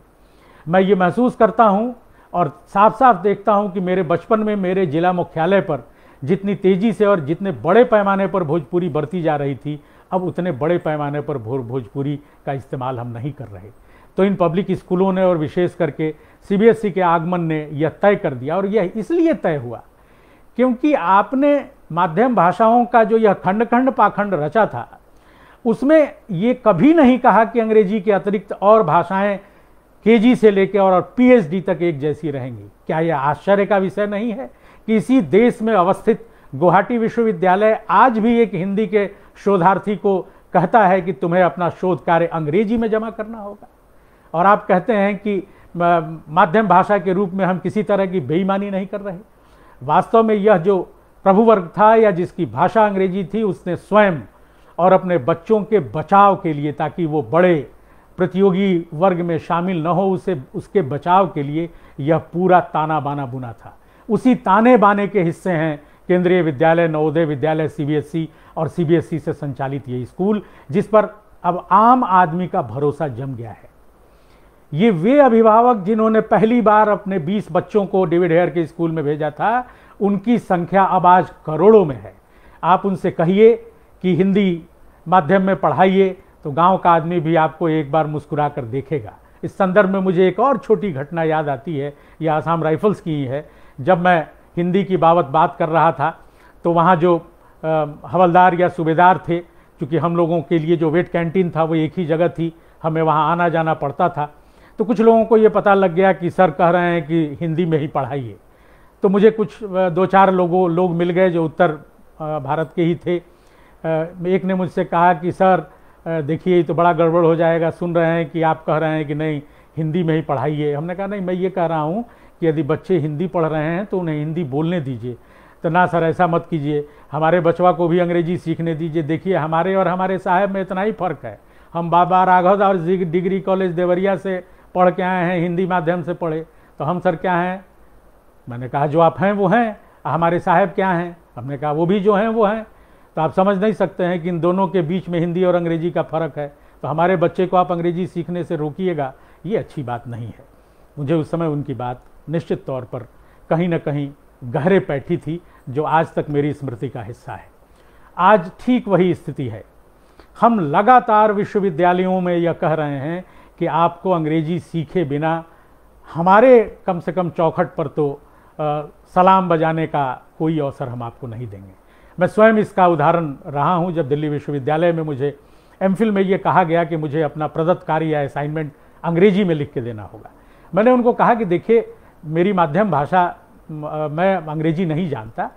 मैं ये महसूस करता हूँ और साफ साफ देखता हूँ कि मेरे बचपन में मेरे जिला मुख्यालय पर जितनी तेज़ी से और जितने बड़े पैमाने पर भोजपुरी बरती जा रही थी अब उतने बड़े पैमाने पर भोजपुरी का इस्तेमाल हम नहीं कर रहे तो इन पब्लिक स्कूलों ने और विशेष करके सीबीएसई के आगमन ने यह तय कर दिया और यह इसलिए तय हुआ क्योंकि आपने माध्यम भाषाओं का जो यह खंड खंड पाखंड रचा था उसमें ये कभी नहीं कहा कि अंग्रेजी के अतिरिक्त और भाषाएं केजी से लेकर और पीएचडी तक एक जैसी रहेंगी क्या यह आश्चर्य का विषय नहीं है कि इसी देश में अवस्थित गुवाहाटी विश्वविद्यालय आज भी एक हिंदी के शोधार्थी को कहता है कि तुम्हें अपना शोध कार्य अंग्रेजी में जमा करना होगा और आप कहते हैं कि माध्यम भाषा के रूप में हम किसी तरह की बेईमानी नहीं कर रहे वास्तव में यह जो प्रभुवर्ग था या जिसकी भाषा अंग्रेजी थी उसने स्वयं और अपने बच्चों के बचाव के लिए ताकि वो बड़े प्रतियोगी वर्ग में शामिल न हो उसे उसके बचाव के लिए यह पूरा ताना बाना बुना था उसी ताने बाने के हिस्से हैं केंद्रीय विद्यालय नवोदय विद्यालय सीबीएसई e और सीबीएसई e से संचालित ये स्कूल जिस पर अब आम आदमी का भरोसा जम गया है ये वे अभिभावक जिन्होंने पहली बार अपने 20 बच्चों को डेविड हेयर के स्कूल में भेजा था उनकी संख्या अब आज करोड़ों में है आप उनसे कहिए कि हिंदी माध्यम में पढ़ाइए तो गांव का आदमी भी आपको एक बार मुस्कुरा कर देखेगा इस संदर्भ में मुझे एक और छोटी घटना याद आती है ये आसाम राइफल्स की ही है जब मैं हिंदी की बाबत बात कर रहा था तो वहाँ जो हवलदार या सूबेदार थे क्योंकि हम लोगों के लिए जो वेट कैंटीन था वो एक ही जगह थी हमें वहाँ आना जाना पड़ता था तो कुछ लोगों को ये पता लग गया कि सर कह रहे हैं कि हिंदी में ही पढ़ाइए तो मुझे कुछ दो चार लोगों लोग मिल गए जो उत्तर भारत के ही थे एक ने मुझसे कहा कि सर देखिए तो बड़ा गड़बड़ हो जाएगा सुन रहे हैं कि आप कह रहे हैं कि नहीं हिंदी में ही पढ़ाइए हमने कहा नहीं मैं ये कह रहा हूँ कि यदि बच्चे हिंदी पढ़ रहे हैं तो उन्हें हिंदी बोलने दीजिए तो ना सर ऐसा मत कीजिए हमारे बचवा को भी अंग्रेजी सीखने दीजिए देखिए हमारे और हमारे साहब में इतना ही फ़र्क है हम बाबा राघव और डिग्री कॉलेज देवरिया से पढ़ के आए हैं हिंदी माध्यम से पढ़े तो हम सर क्या हैं मैंने कहा जो आप हैं वो हैं हमारे साहब क्या हैं हमने कहा वो भी जो हैं वो हैं तो आप समझ नहीं सकते हैं कि इन दोनों के बीच में हिंदी और अंग्रेजी का फ़र्क है तो हमारे बच्चे को आप अंग्रेजी सीखने से रोकिएगा ये अच्छी बात नहीं है मुझे उस समय उनकी बात निश्चित तौर पर कहीं ना कहीं गहरे बैठी थी जो आज तक मेरी स्मृति का हिस्सा है आज ठीक वही स्थिति है हम लगातार विश्वविद्यालयों में यह कह रहे हैं कि आपको अंग्रेजी सीखे बिना हमारे कम से कम चौखट पर तो आ, सलाम बजाने का कोई अवसर हम आपको नहीं देंगे मैं स्वयं इसका उदाहरण रहा हूँ जब दिल्ली विश्वविद्यालय में मुझे एम में ये कहा गया कि मुझे अपना प्रदत्त कार्य या असाइनमेंट अंग्रेजी में लिख के देना होगा मैंने उनको कहा कि देखिए मेरी माध्यम भाषा मैं अंग्रेजी नहीं जानता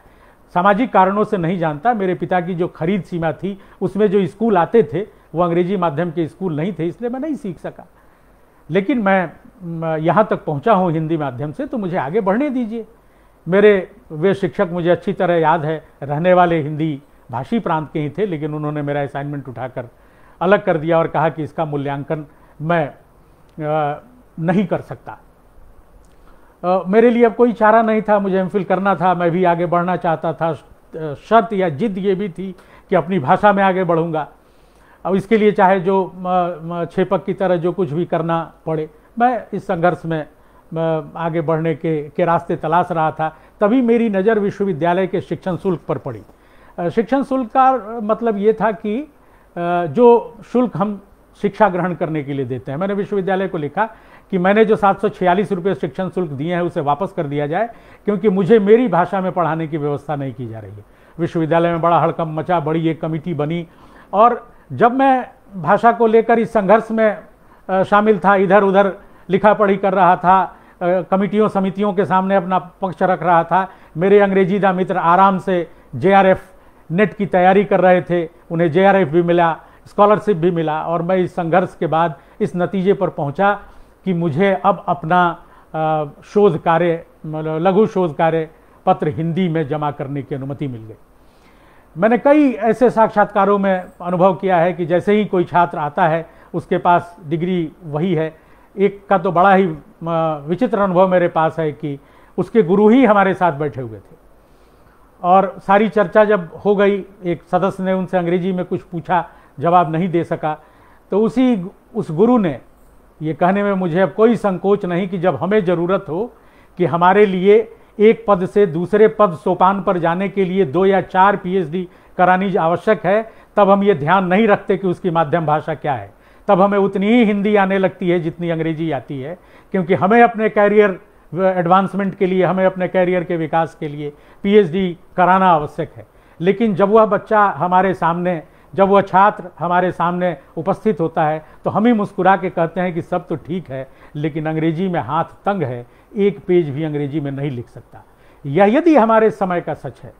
सामाजिक कारणों से नहीं जानता मेरे पिता की जो खरीद सीमा थी उसमें जो स्कूल आते थे वो अंग्रेजी माध्यम के स्कूल नहीं थे इसलिए मैं नहीं सीख सका लेकिन मैं यहाँ तक पहुँचा हूँ हिंदी माध्यम से तो मुझे आगे बढ़ने दीजिए मेरे वे शिक्षक मुझे अच्छी तरह याद है रहने वाले हिंदी भाषी प्रांत के ही थे लेकिन उन्होंने मेरा असाइनमेंट उठाकर अलग कर दिया और कहा कि इसका मूल्यांकन मैं आ, नहीं कर सकता आ, मेरे लिए अब कोई चारा नहीं था मुझे एम करना था मैं भी आगे बढ़ना चाहता था शर्त या जिद ये भी थी कि अपनी भाषा में आगे बढ़ूंगा अब इसके लिए चाहे जो छेपक की तरह जो कुछ भी करना पड़े मैं इस संघर्ष में आगे बढ़ने के के रास्ते तलाश रहा था तभी मेरी नज़र विश्वविद्यालय के शिक्षण शुल्क पर पड़ी शिक्षण शुल्क का मतलब ये था कि जो शुल्क हम शिक्षा ग्रहण करने के लिए देते हैं मैंने विश्वविद्यालय को लिखा कि मैंने जो सात सौ छियालीस रुपये शिक्षण शुल्क दिए हैं उसे वापस कर दिया जाए क्योंकि मुझे मेरी भाषा में पढ़ाने की व्यवस्था नहीं की जा रही है विश्वविद्यालय में बड़ा हड़कम मचा बड़ी एक कमेटी बनी और जब मैं भाषा को लेकर इस संघर्ष में शामिल था इधर उधर लिखा पढ़ी कर रहा था कमिटियों समितियों के सामने अपना पक्ष रख रहा था मेरे अंग्रेजी दा मित्र आराम से जे नेट की तैयारी कर रहे थे उन्हें जे भी मिला स्कॉलरशिप भी मिला और मैं इस संघर्ष के बाद इस नतीजे पर पहुंचा कि मुझे अब अपना शोध कार्य मतलब लघु शोध कार्य पत्र हिंदी में जमा करने की अनुमति मिल गई मैंने कई ऐसे साक्षात्कारों में अनुभव किया है कि जैसे ही कोई छात्र आता है उसके पास डिग्री वही है एक का तो बड़ा ही विचित्र अनुभव मेरे पास है कि उसके गुरु ही हमारे साथ बैठे हुए थे और सारी चर्चा जब हो गई एक सदस्य ने उनसे अंग्रेजी में कुछ पूछा जवाब नहीं दे सका तो उसी उस गुरु ने ये कहने में मुझे अब कोई संकोच नहीं कि जब हमें ज़रूरत हो कि हमारे लिए एक पद से दूसरे पद सोपान पर जाने के लिए दो या चार पीएचडी करानी आवश्यक है तब हम ये ध्यान नहीं रखते कि उसकी माध्यम भाषा क्या है तब हमें उतनी ही हिंदी आने लगती है जितनी अंग्रेजी आती है क्योंकि हमें अपने कैरियर एडवांसमेंट के लिए हमें अपने कैरियर के विकास के लिए पीएचडी कराना आवश्यक है लेकिन जब वह बच्चा हमारे सामने जब वह छात्र हमारे सामने उपस्थित होता है तो हम ही मुस्कुरा के कहते हैं कि सब तो ठीक है लेकिन अंग्रेजी में हाथ तंग है एक पेज भी अंग्रेजी में नहीं लिख सकता यह यदि हमारे समय का सच है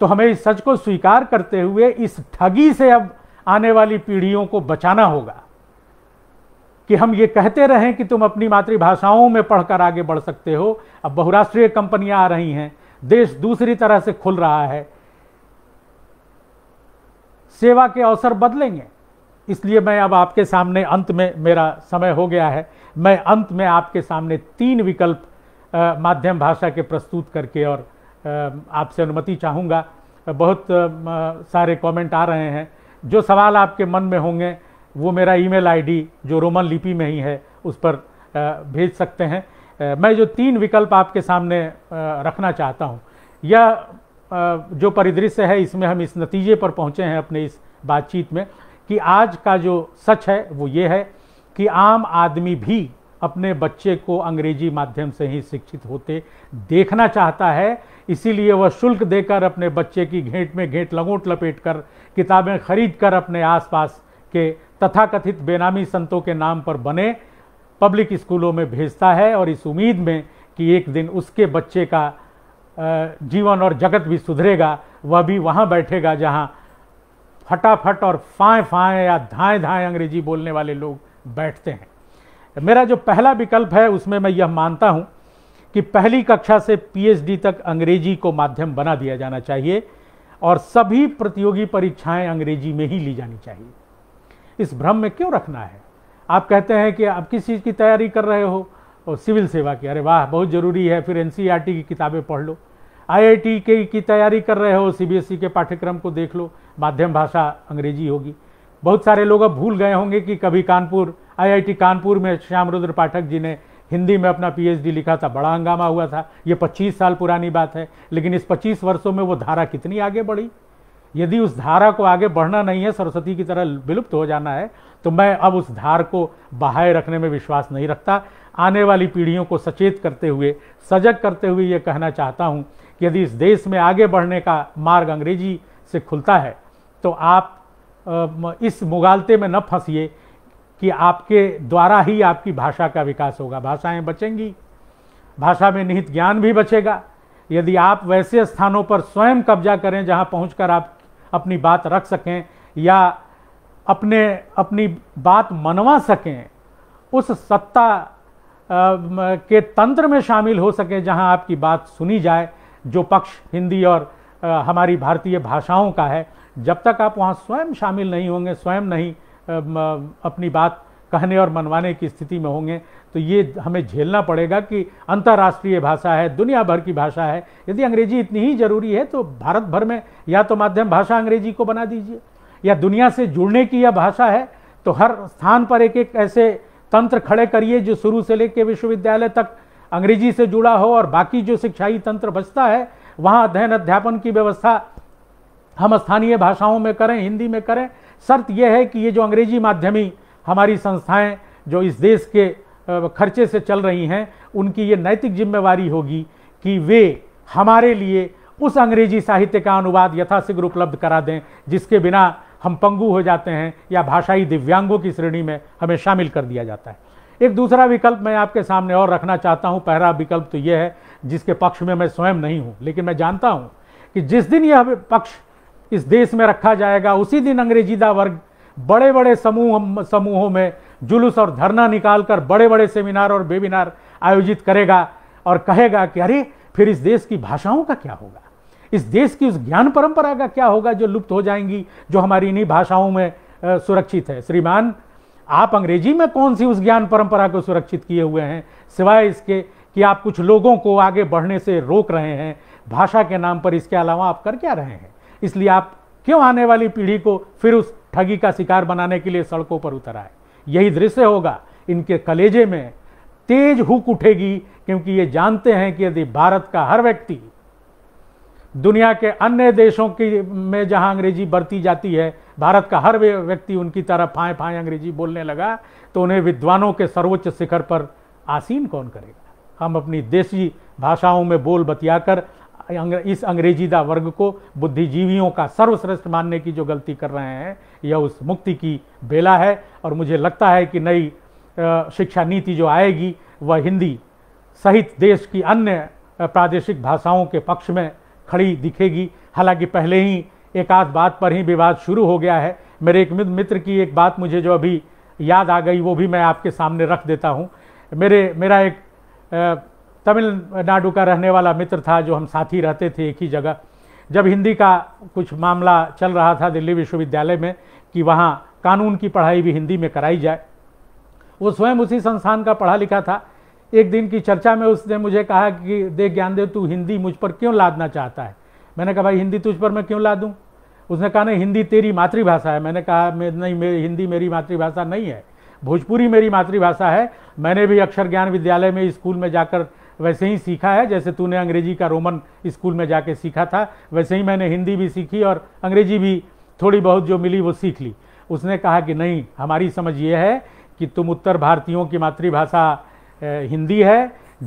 तो हमें इस सच को स्वीकार करते हुए इस ठगी से अब आने वाली पीढ़ियों को बचाना होगा कि हम ये कहते रहें कि तुम अपनी मातृभाषाओं में पढ़कर आगे बढ़ सकते हो अब बहुराष्ट्रीय कंपनियां आ रही हैं देश दूसरी तरह से खुल रहा है सेवा के अवसर बदलेंगे इसलिए मैं अब आपके सामने अंत में मेरा समय हो गया है मैं अंत में आपके सामने तीन विकल्प माध्यम भाषा के प्रस्तुत करके और आपसे अनुमति चाहूँगा बहुत सारे कमेंट आ रहे हैं जो सवाल आपके मन में होंगे वो मेरा ईमेल आईडी जो रोमन लिपि में ही है उस पर भेज सकते हैं मैं जो तीन विकल्प आपके सामने रखना चाहता हूँ यह जो परिदृश्य है इसमें हम इस नतीजे पर पहुँचे हैं अपने इस बातचीत में कि आज का जो सच है वो ये है कि आम आदमी भी अपने बच्चे को अंग्रेजी माध्यम से ही शिक्षित होते देखना चाहता है इसीलिए वह शुल्क देकर अपने बच्चे की घेंट में घेंट लंगोट लपेट कर किताबें खरीद कर अपने आसपास के तथाकथित बेनामी संतों के नाम पर बने पब्लिक स्कूलों में भेजता है और इस उम्मीद में कि एक दिन उसके बच्चे का जीवन और जगत भी सुधरेगा वह भी वहाँ बैठेगा जहाँ फटाफट और फाएँ फाएँ या धाएँ धाएँ अंग्रेजी बोलने वाले लोग बैठते हैं मेरा जो पहला विकल्प है उसमें मैं यह मानता हूँ कि पहली कक्षा से पीएचडी तक अंग्रेजी को माध्यम बना दिया जाना चाहिए और सभी प्रतियोगी परीक्षाएं अंग्रेजी में ही ली जानी चाहिए इस भ्रम में क्यों रखना है आप कहते हैं कि आप किस चीज़ की तैयारी कर रहे हो और सिविल सेवा की अरे वाह बहुत ज़रूरी है फिर एन की किताबें पढ़ लो आई के की तैयारी कर रहे हो सीबीएसई के पाठ्यक्रम को देख लो माध्यम भाषा अंग्रेजी होगी बहुत सारे लोग अब भूल गए होंगे कि कभी कानपुर आईआईटी कानपुर में श्याम रुद्र पाठक जी ने हिंदी में अपना पीएचडी लिखा था बड़ा हंगामा हुआ था ये 25 साल पुरानी बात है लेकिन इस 25 वर्षों में वो धारा कितनी आगे बढ़ी यदि उस धारा को आगे बढ़ना नहीं है सरस्वती की तरह विलुप्त हो जाना है तो मैं अब उस धार को बहाए रखने में विश्वास नहीं रखता आने वाली पीढ़ियों को सचेत करते हुए सजग करते हुए ये कहना चाहता हूँ कि यदि इस देश में आगे बढ़ने का मार्ग अंग्रेजी से खुलता है तो आप इस मुगालते में न फंसिए कि आपके द्वारा ही आपकी भाषा का विकास होगा भाषाएं बचेंगी भाषा में निहित ज्ञान भी बचेगा यदि आप वैसे स्थानों पर स्वयं कब्जा करें जहां पहुंचकर आप अपनी बात रख सकें या अपने अपनी बात मनवा सकें उस सत्ता के तंत्र में शामिल हो सकें जहां आपकी बात सुनी जाए जो पक्ष हिंदी और हमारी भारतीय भाषाओं का है जब तक आप वहाँ स्वयं शामिल नहीं होंगे स्वयं नहीं अपनी बात कहने और मनवाने की स्थिति में होंगे तो ये हमें झेलना पड़ेगा कि अंतर्राष्ट्रीय भाषा है दुनिया भर की भाषा है यदि अंग्रेजी इतनी ही जरूरी है तो भारत भर में या तो माध्यम भाषा अंग्रेजी को बना दीजिए या दुनिया से जुड़ने की यह भाषा है तो हर स्थान पर एक एक ऐसे तंत्र खड़े करिए जो शुरू से लेकर विश्वविद्यालय तक अंग्रेजी से जुड़ा हो और बाकी जो शिक्षाई तंत्र बचता है वहाँ अध्ययन अध्यापन की व्यवस्था हम स्थानीय भाषाओं में करें हिंदी में करें शर्त यह है कि ये जो अंग्रेजी माध्यमी हमारी संस्थाएं जो इस देश के खर्चे से चल रही हैं उनकी ये नैतिक जिम्मेवारी होगी कि वे हमारे लिए उस अंग्रेजी साहित्य का अनुवाद यथाशीघ्र उपलब्ध करा दें जिसके बिना हम पंगु हो जाते हैं या भाषाई दिव्यांगों की श्रेणी में हमें शामिल कर दिया जाता है एक दूसरा विकल्प मैं आपके सामने और रखना चाहता हूं पहला विकल्प तो यह है जिसके पक्ष में मैं स्वयं नहीं हूं लेकिन मैं जानता हूं कि जिस दिन यह पक्ष इस देश में रखा जाएगा उसी दिन अंग्रेजीदा वर्ग बड़े बड़े समूह समूहों में जुलूस और धरना निकालकर बड़े बड़े सेमिनार और वेबिनार आयोजित करेगा और कहेगा कि अरे फिर इस देश की भाषाओं का क्या होगा इस देश की उस ज्ञान परंपरा का क्या होगा जो लुप्त हो जाएंगी जो हमारी इन्हीं भाषाओं में सुरक्षित है श्रीमान आप अंग्रेजी में कौन सी उस ज्ञान परंपरा को सुरक्षित किए हुए हैं सिवाय इसके कि आप कुछ लोगों को आगे बढ़ने से रोक रहे हैं भाषा के नाम पर इसके अलावा आप कर क्या रहे हैं इसलिए आप क्यों आने वाली पीढ़ी को फिर उस ठगी का शिकार बनाने के लिए सड़कों पर उतर आए यही दृश्य होगा इनके कलेजे में तेज हुक उठेगी क्योंकि ये जानते हैं कि यदि भारत का हर व्यक्ति दुनिया के अन्य देशों की में जहां अंग्रेजी बरती जाती है भारत का हर व्यक्ति उनकी तरह फाए फाए अंग्रेजी बोलने लगा तो उन्हें विद्वानों के सर्वोच्च शिखर पर आसीन कौन करेगा हम अपनी देसी भाषाओं में बोल बतियाकर इस अंग्रेजीदा वर्ग को बुद्धिजीवियों का सर्वश्रेष्ठ मानने की जो गलती कर रहे हैं यह उस मुक्ति की बेला है और मुझे लगता है कि नई शिक्षा नीति जो आएगी वह हिंदी सहित देश की अन्य प्रादेशिक भाषाओं के पक्ष में खड़ी दिखेगी हालांकि पहले ही एक आध बात पर ही विवाद शुरू हो गया है मेरे एक मित्र की एक बात मुझे जो अभी याद आ गई वो भी मैं आपके सामने रख देता हूँ मेरे मेरा एक तमिलनाडु का रहने वाला मित्र था जो हम साथी रहते थे एक ही जगह जब हिंदी का कुछ मामला चल रहा था दिल्ली विश्वविद्यालय में कि वहाँ कानून की पढ़ाई भी हिंदी में कराई जाए वो स्वयं उसी संस्थान का पढ़ा लिखा था एक दिन की चर्चा में उसने मुझे कहा कि देख ज्ञानदेव तू हिंदी मुझ पर क्यों लादना चाहता है मैंने कहा भाई हिंदी तुझ पर मैं क्यों लादूँ उसने कहा नहीं हिंदी तेरी मातृभाषा है मैंने कहा मैं नहीं मेरी हिंदी मेरी मातृभाषा नहीं है भोजपुरी मेरी मातृभाषा है मैंने भी अक्षर ज्ञान विद्यालय में स्कूल में जाकर वैसे ही सीखा है जैसे तूने अंग्रेजी का रोमन स्कूल में जाके सीखा था वैसे ही मैंने हिंदी भी सीखी और अंग्रेजी भी थोड़ी बहुत जो मिली वो सीख ली उसने कहा कि नहीं हमारी समझ ये है कि तुम उत्तर भारतीयों की मातृभाषा हिंदी है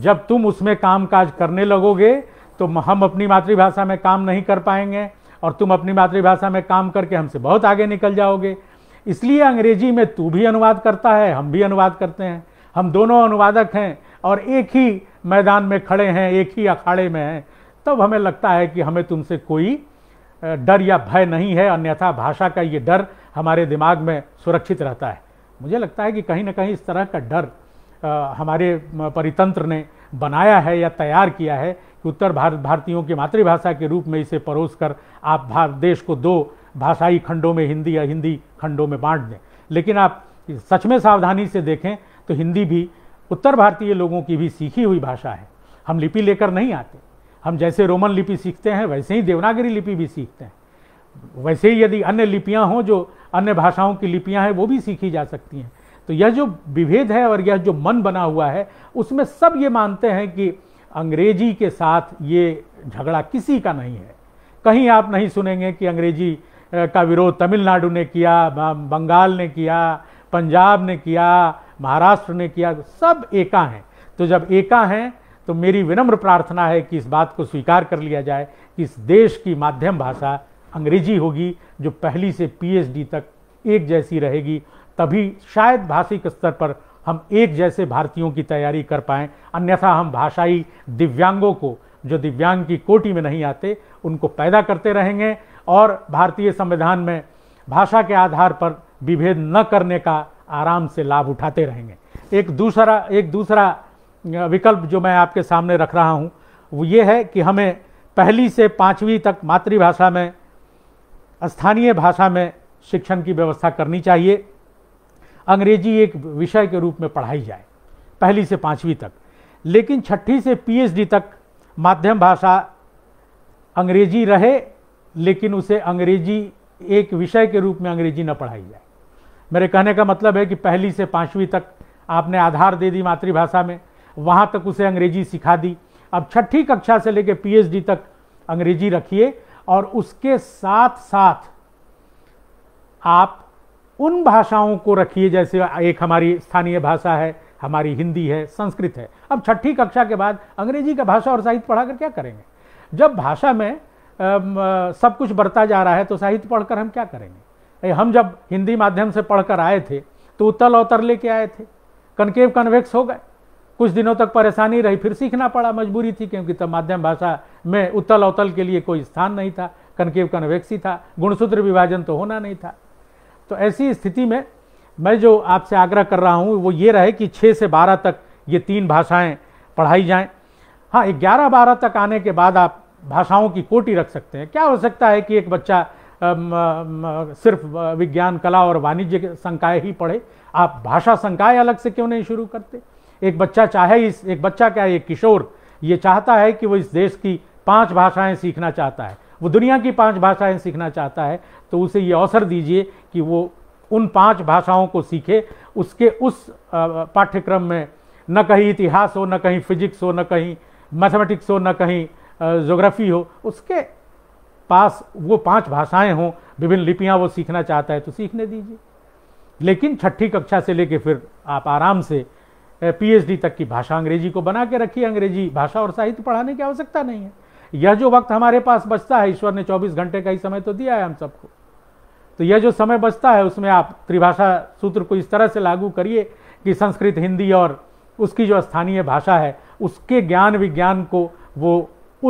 जब तुम उसमें काम काज करने लगोगे तो हम अपनी मातृभाषा में काम नहीं कर पाएंगे और तुम अपनी मातृभाषा में काम करके हमसे बहुत आगे निकल जाओगे इसलिए अंग्रेजी में तू भी अनुवाद करता है हम भी अनुवाद करते हैं हम दोनों अनुवादक हैं और एक ही मैदान में खड़े हैं एक ही अखाड़े में हैं तब हमें लगता है कि हमें तुमसे कोई डर या भय नहीं है अन्यथा भाषा का ये डर हमारे दिमाग में सुरक्षित रहता है मुझे लगता है कि कहीं ना कहीं इस तरह का डर हमारे परितंत्र ने बनाया है या तैयार किया है कि उत्तर भारत भारतीयों की मातृभाषा के रूप में इसे परोस कर आप भारत देश को दो भाषाई खंडों में हिंदी या हिंदी खंडों में बांट दें लेकिन आप सच में सावधानी से देखें तो हिंदी भी उत्तर भारतीय लोगों की भी सीखी हुई भाषा है हम लिपि लेकर नहीं आते हम जैसे रोमन लिपि सीखते हैं वैसे ही देवनागरी लिपि भी सीखते हैं वैसे ही यदि अन्य लिपियाँ हों जो अन्य भाषाओं की लिपियाँ हैं वो भी सीखी जा सकती हैं तो यह जो विभेद है और यह जो मन बना हुआ है उसमें सब ये मानते हैं कि अंग्रेजी के साथ ये झगड़ा किसी का नहीं है कहीं आप नहीं सुनेंगे कि अंग्रेजी का विरोध तमिलनाडु ने किया बंगाल ने किया पंजाब ने किया महाराष्ट्र ने किया सब एका हैं तो जब एका हैं तो मेरी विनम्र प्रार्थना है कि इस बात को स्वीकार कर लिया जाए कि इस देश की माध्यम भाषा अंग्रेजी होगी जो पहली से पीएचडी तक एक जैसी रहेगी तभी शायद भाषिक स्तर पर हम एक जैसे भारतीयों की तैयारी कर पाएँ अन्यथा हम भाषाई दिव्यांगों को जो दिव्यांग की कोटि में नहीं आते उनको पैदा करते रहेंगे और भारतीय संविधान में भाषा के आधार पर विभेद न करने का आराम से लाभ उठाते रहेंगे एक दूसरा एक दूसरा विकल्प जो मैं आपके सामने रख रहा हूँ वो ये है कि हमें पहली से पाँचवीं तक मातृभाषा में स्थानीय भाषा में शिक्षण की व्यवस्था करनी चाहिए अंग्रेजी एक विषय के रूप में पढ़ाई जाए पहली से पाँचवीं तक लेकिन छठी से पीएचडी तक माध्यम भाषा अंग्रेजी रहे लेकिन उसे अंग्रेजी एक विषय के रूप में अंग्रेजी न पढ़ाई जाए मेरे कहने का मतलब है कि पहली से पाँचवीं तक आपने आधार दे दी मातृभाषा में वहाँ तक उसे अंग्रेजी सिखा दी अब छठी कक्षा से लेकर पीएचडी तक अंग्रेजी रखिए और उसके साथ साथ आप उन भाषाओं को रखिए जैसे एक हमारी स्थानीय भाषा है हमारी हिंदी है संस्कृत है अब छठी कक्षा के बाद अंग्रेजी का भाषा और साहित्य पढ़ाकर क्या करेंगे जब भाषा में आ, सब कुछ बढ़ता जा रहा है तो साहित्य पढ़कर हम क्या करेंगे हम जब हिंदी माध्यम से पढ़कर आए थे तो उत्तल अवतर लेके आए थे कनकेव कन्वेक्स हो गए कुछ दिनों तक परेशानी रही फिर सीखना पड़ा मजबूरी थी क्योंकि तब माध्यम भाषा में उत्तल अवतल के लिए कोई स्थान नहीं था कनकेव कन्वेक्स ही था गुणसूत्र विभाजन तो होना नहीं था तो ऐसी स्थिति में मैं जो आपसे आग्रह कर रहा हूँ वो ये रहे कि छः से बारह तक ये तीन भाषाएँ पढ़ाई जाएँ हाँ ग्यारह बारह तक आने के बाद आप भाषाओं की कोटि रख सकते हैं क्या हो सकता है कि एक बच्चा सिर्फ विज्ञान कला और वाणिज्य संकाय ही पढ़े आप भाषा संकाय अलग से क्यों नहीं शुरू करते एक बच्चा चाहे इस एक बच्चा क्या एक किशोर ये चाहता है कि वो इस देश की पांच भाषाएं सीखना चाहता है वो दुनिया की पांच भाषाएं सीखना चाहता है तो उसे ये अवसर दीजिए कि वो उन पांच भाषाओं को सीखे उसके उस पाठ्यक्रम में न कहीं इतिहास हो न कहीं फिजिक्स हो न कहीं मैथमेटिक्स हो न कहीं जोग्राफी हो उसके पास वो पांच भाषाएं हों विभिन्न लिपियां वो सीखना चाहता है तो सीखने दीजिए लेकिन छठी कक्षा से लेके फिर आप आराम से पीएचडी तक की भाषा अंग्रेजी को बना के रखिए अंग्रेजी भाषा और साहित्य पढ़ाने की आवश्यकता नहीं है यह जो वक्त हमारे पास बचता है ईश्वर ने 24 घंटे का ही समय तो दिया है हम सबको तो यह जो समय बचता है उसमें आप त्रिभाषा सूत्र को इस तरह से लागू करिए कि संस्कृत हिंदी और उसकी जो स्थानीय भाषा है उसके ज्ञान विज्ञान को वो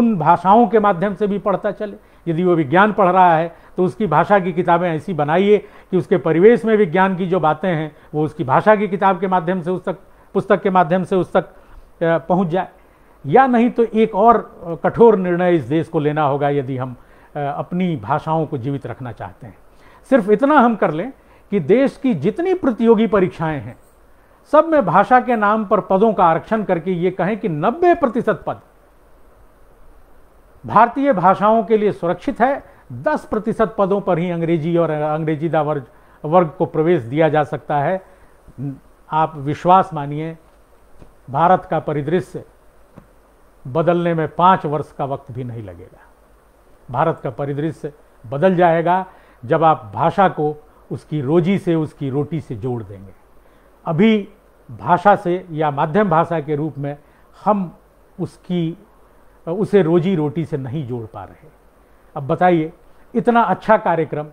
उन भाषाओं के माध्यम से भी पढ़ता चले यदि वो विज्ञान पढ़ रहा है तो उसकी भाषा की किताबें ऐसी बनाइए कि उसके परिवेश में विज्ञान की जो बातें हैं वो उसकी भाषा की किताब के माध्यम से उस तक पुस्तक के माध्यम से उस तक पहुँच जाए या नहीं तो एक और कठोर निर्णय इस देश को लेना होगा यदि हम अपनी भाषाओं को जीवित रखना चाहते हैं सिर्फ इतना हम कर लें कि देश की जितनी प्रतियोगी परीक्षाएं हैं सब में भाषा के नाम पर पदों का आरक्षण करके ये कहें कि 90 प्रतिशत पद भारतीय भाषाओं के लिए सुरक्षित है 10 प्रतिशत पदों पर ही अंग्रेजी और अंग्रेजीदा वर्ग वर्ग को प्रवेश दिया जा सकता है आप विश्वास मानिए भारत का परिदृश्य बदलने में पाँच वर्ष का वक्त भी नहीं लगेगा भारत का परिदृश्य बदल जाएगा जब आप भाषा को उसकी रोजी से उसकी रोटी से जोड़ देंगे अभी भाषा से या माध्यम भाषा के रूप में हम उसकी उसे रोजी रोटी से नहीं जोड़ पा रहे अब बताइए इतना अच्छा कार्यक्रम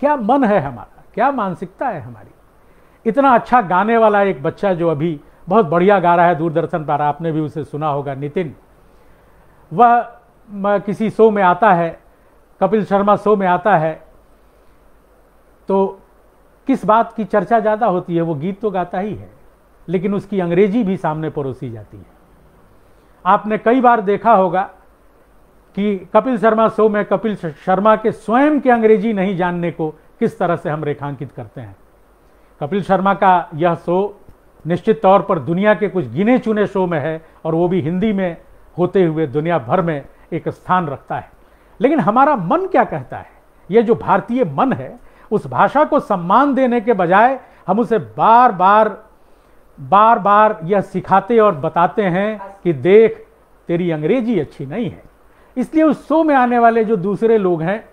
क्या मन है हमारा क्या मानसिकता है हमारी इतना अच्छा गाने वाला एक बच्चा जो अभी बहुत बढ़िया गा रहा है दूरदर्शन पर आपने भी उसे सुना होगा नितिन वह किसी शो में आता है कपिल शर्मा शो में आता है तो किस बात की चर्चा ज़्यादा होती है वो गीत तो गाता ही है लेकिन उसकी अंग्रेजी भी सामने परोसी जाती है आपने कई बार देखा होगा कि कपिल शर्मा शो में कपिल शर्मा के स्वयं के अंग्रेजी नहीं जानने को किस तरह से हम रेखांकित करते हैं कपिल शर्मा का यह शो निश्चित तौर पर दुनिया के कुछ गिने चुने शो में है और वो भी हिंदी में होते हुए दुनिया भर में एक स्थान रखता है लेकिन हमारा मन क्या कहता है यह जो भारतीय मन है उस भाषा को सम्मान देने के बजाय हम उसे बार बार बार बार यह सिखाते और बताते हैं कि देख तेरी अंग्रेजी अच्छी नहीं है इसलिए उस शो में आने वाले जो दूसरे लोग हैं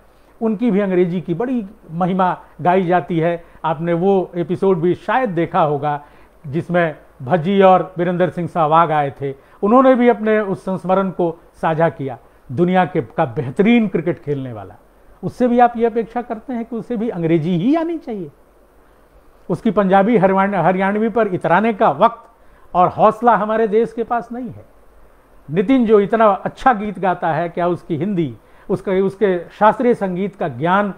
उनकी भी अंग्रेजी की बड़ी महिमा गाई जाती है आपने वो एपिसोड भी शायद देखा होगा जिसमें भज्जी और वीरेंद्र सिंह सहवाग आए थे उन्होंने भी अपने उस संस्मरण को साझा किया दुनिया के का बेहतरीन क्रिकेट खेलने वाला उससे भी आप ये अपेक्षा करते हैं कि उसे भी अंग्रेजी ही आनी चाहिए उसकी पंजाबी हरियाणवी पर इतराने का वक्त और हौसला हमारे देश के पास नहीं है नितिन जो इतना अच्छा गीत गाता है क्या उसकी हिंदी उसका उसके शास्त्रीय संगीत का ज्ञान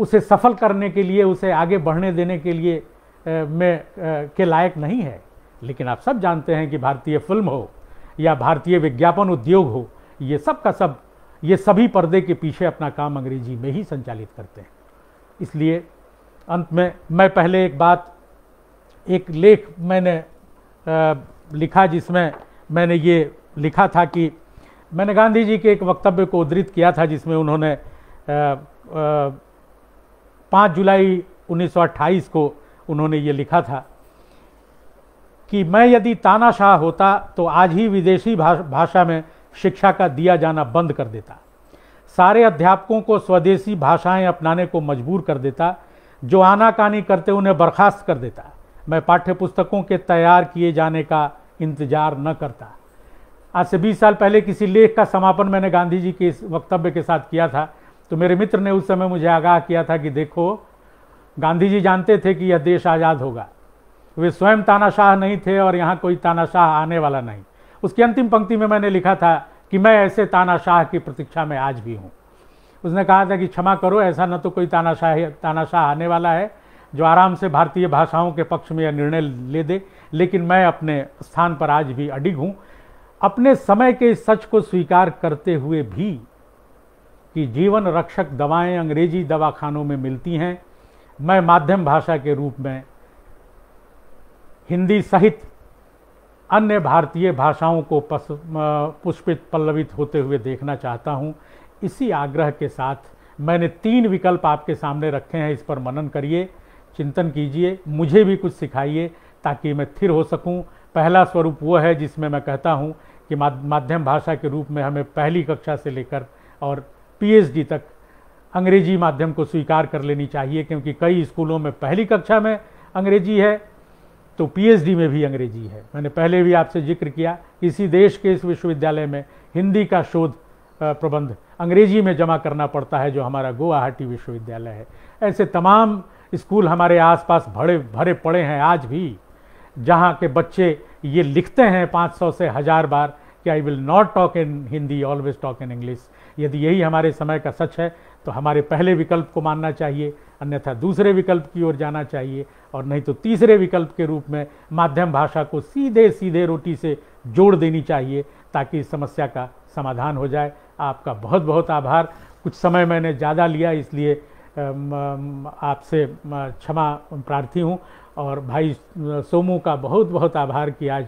उसे सफल करने के लिए उसे आगे बढ़ने देने के लिए में के लायक नहीं है लेकिन आप सब जानते हैं कि भारतीय फिल्म हो या भारतीय विज्ञापन उद्योग हो ये सब का सब ये सभी पर्दे के पीछे अपना काम अंग्रेजी में ही संचालित करते हैं इसलिए अंत में मैं पहले एक बात एक लेख मैंने आ, लिखा जिसमें मैंने ये लिखा था कि मैंने गांधी जी के एक वक्तव्य को उद्धृत किया था जिसमें उन्होंने पाँच जुलाई 1928 को उन्होंने ये लिखा था कि मैं यदि तानाशाह होता तो आज ही विदेशी भाषा में शिक्षा का दिया जाना बंद कर देता सारे अध्यापकों को स्वदेशी भाषाएं अपनाने को मजबूर कर देता जो आनाकानी करते उन्हें बर्खास्त कर देता मैं पाठ्य पुस्तकों के तैयार किए जाने का इंतजार न करता आज से 20 साल पहले किसी लेख का समापन मैंने गांधी जी के इस वक्तव्य के साथ किया था तो मेरे मित्र ने उस समय मुझे आगाह किया था कि देखो गांधी जी जानते थे कि यह देश आज़ाद होगा वे स्वयं तानाशाह नहीं थे और यहाँ कोई तानाशाह आने वाला नहीं उसकी अंतिम पंक्ति में मैंने लिखा था कि मैं ऐसे तानाशाह की प्रतीक्षा में आज भी हूँ उसने कहा था कि क्षमा करो ऐसा न तो कोई तानाशाह तानाशाह आने वाला है जो आराम से भारतीय भाषाओं के पक्ष में यह निर्णय ले दे लेकिन मैं अपने स्थान पर आज भी अडिग हूँ अपने समय के इस सच को स्वीकार करते हुए भी कि जीवन रक्षक दवाएं अंग्रेजी दवाखानों में मिलती हैं मैं माध्यम भाषा के रूप में हिंदी सहित अन्य भारतीय भाषाओं को पुष्पित पल्लवित होते हुए देखना चाहता हूँ इसी आग्रह के साथ मैंने तीन विकल्प आपके सामने रखे हैं इस पर मनन करिए चिंतन कीजिए मुझे भी कुछ सिखाइए ताकि मैं स्थिर हो सकूं पहला स्वरूप वह है जिसमें मैं कहता हूं कि माध्यम भाषा के रूप में हमें पहली कक्षा से लेकर और पीएचडी तक अंग्रेजी माध्यम को स्वीकार कर लेनी चाहिए क्योंकि कई स्कूलों में पहली कक्षा में अंग्रेजी है तो पीएचडी में भी अंग्रेजी है मैंने पहले भी आपसे जिक्र किया इसी देश के इस विश्वविद्यालय में हिंदी का शोध प्रबंध अंग्रेजी में जमा करना पड़ता है जो हमारा गुवाहाटी विश्वविद्यालय है ऐसे तमाम स्कूल हमारे आसपास भरे भरे पड़े हैं आज भी जहाँ के बच्चे ये लिखते हैं 500 से हज़ार बार कि I will not talk in Hindi always talk in English यदि यही हमारे समय का सच है तो हमारे पहले विकल्प को मानना चाहिए अन्यथा दूसरे विकल्प की ओर जाना चाहिए और नहीं तो तीसरे विकल्प के रूप में माध्यम भाषा को सीधे सीधे रोटी से जोड़ देनी चाहिए ताकि इस समस्या का समाधान हो जाए आपका बहुत बहुत आभार कुछ समय मैंने ज़्यादा लिया इसलिए आपसे क्षमा प्रार्थी हूँ और भाई सोमू का बहुत बहुत आभार कि आज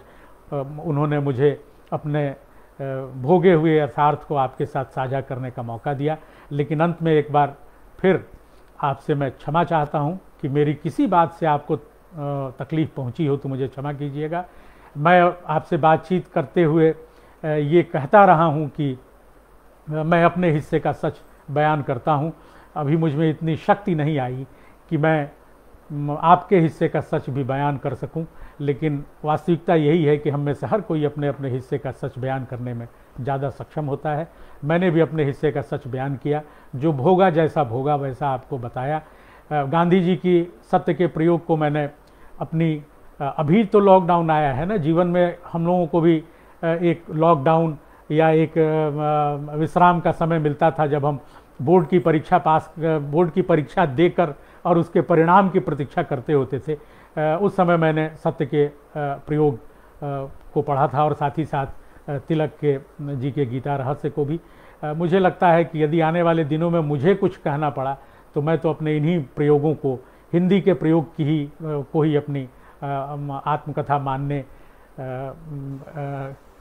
उन्होंने मुझे अपने भोगे हुए यथार्थ को आपके साथ साझा करने का मौका दिया लेकिन अंत में एक बार फिर आपसे मैं क्षमा चाहता हूँ कि मेरी किसी बात से आपको तकलीफ़ पहुँची हो तो मुझे क्षमा कीजिएगा मैं आपसे बातचीत करते हुए ये कहता रहा हूँ कि मैं अपने हिस्से का सच बयान करता हूँ अभी मुझ में इतनी शक्ति नहीं आई कि मैं आपके हिस्से का सच भी बयान कर सकूं लेकिन वास्तविकता यही है कि हम में से हर कोई अपने अपने हिस्से का सच बयान करने में ज़्यादा सक्षम होता है मैंने भी अपने हिस्से का सच बयान किया जो भोगा जैसा भोगा वैसा आपको बताया गांधी जी की सत्य के प्रयोग को मैंने अपनी अभी तो लॉकडाउन आया है ना जीवन में हम लोगों को भी एक लॉकडाउन या एक विश्राम का समय मिलता था जब हम बोर्ड की परीक्षा पास बोर्ड की परीक्षा देकर और उसके परिणाम की प्रतीक्षा करते होते थे उस समय मैंने सत्य के प्रयोग को पढ़ा था और साथ ही साथ तिलक के जी के गीता रहस्य को भी मुझे लगता है कि यदि आने वाले दिनों में मुझे कुछ कहना पड़ा तो मैं तो अपने इन्हीं प्रयोगों को हिंदी के प्रयोग की ही को ही अपनी आत्मकथा मानने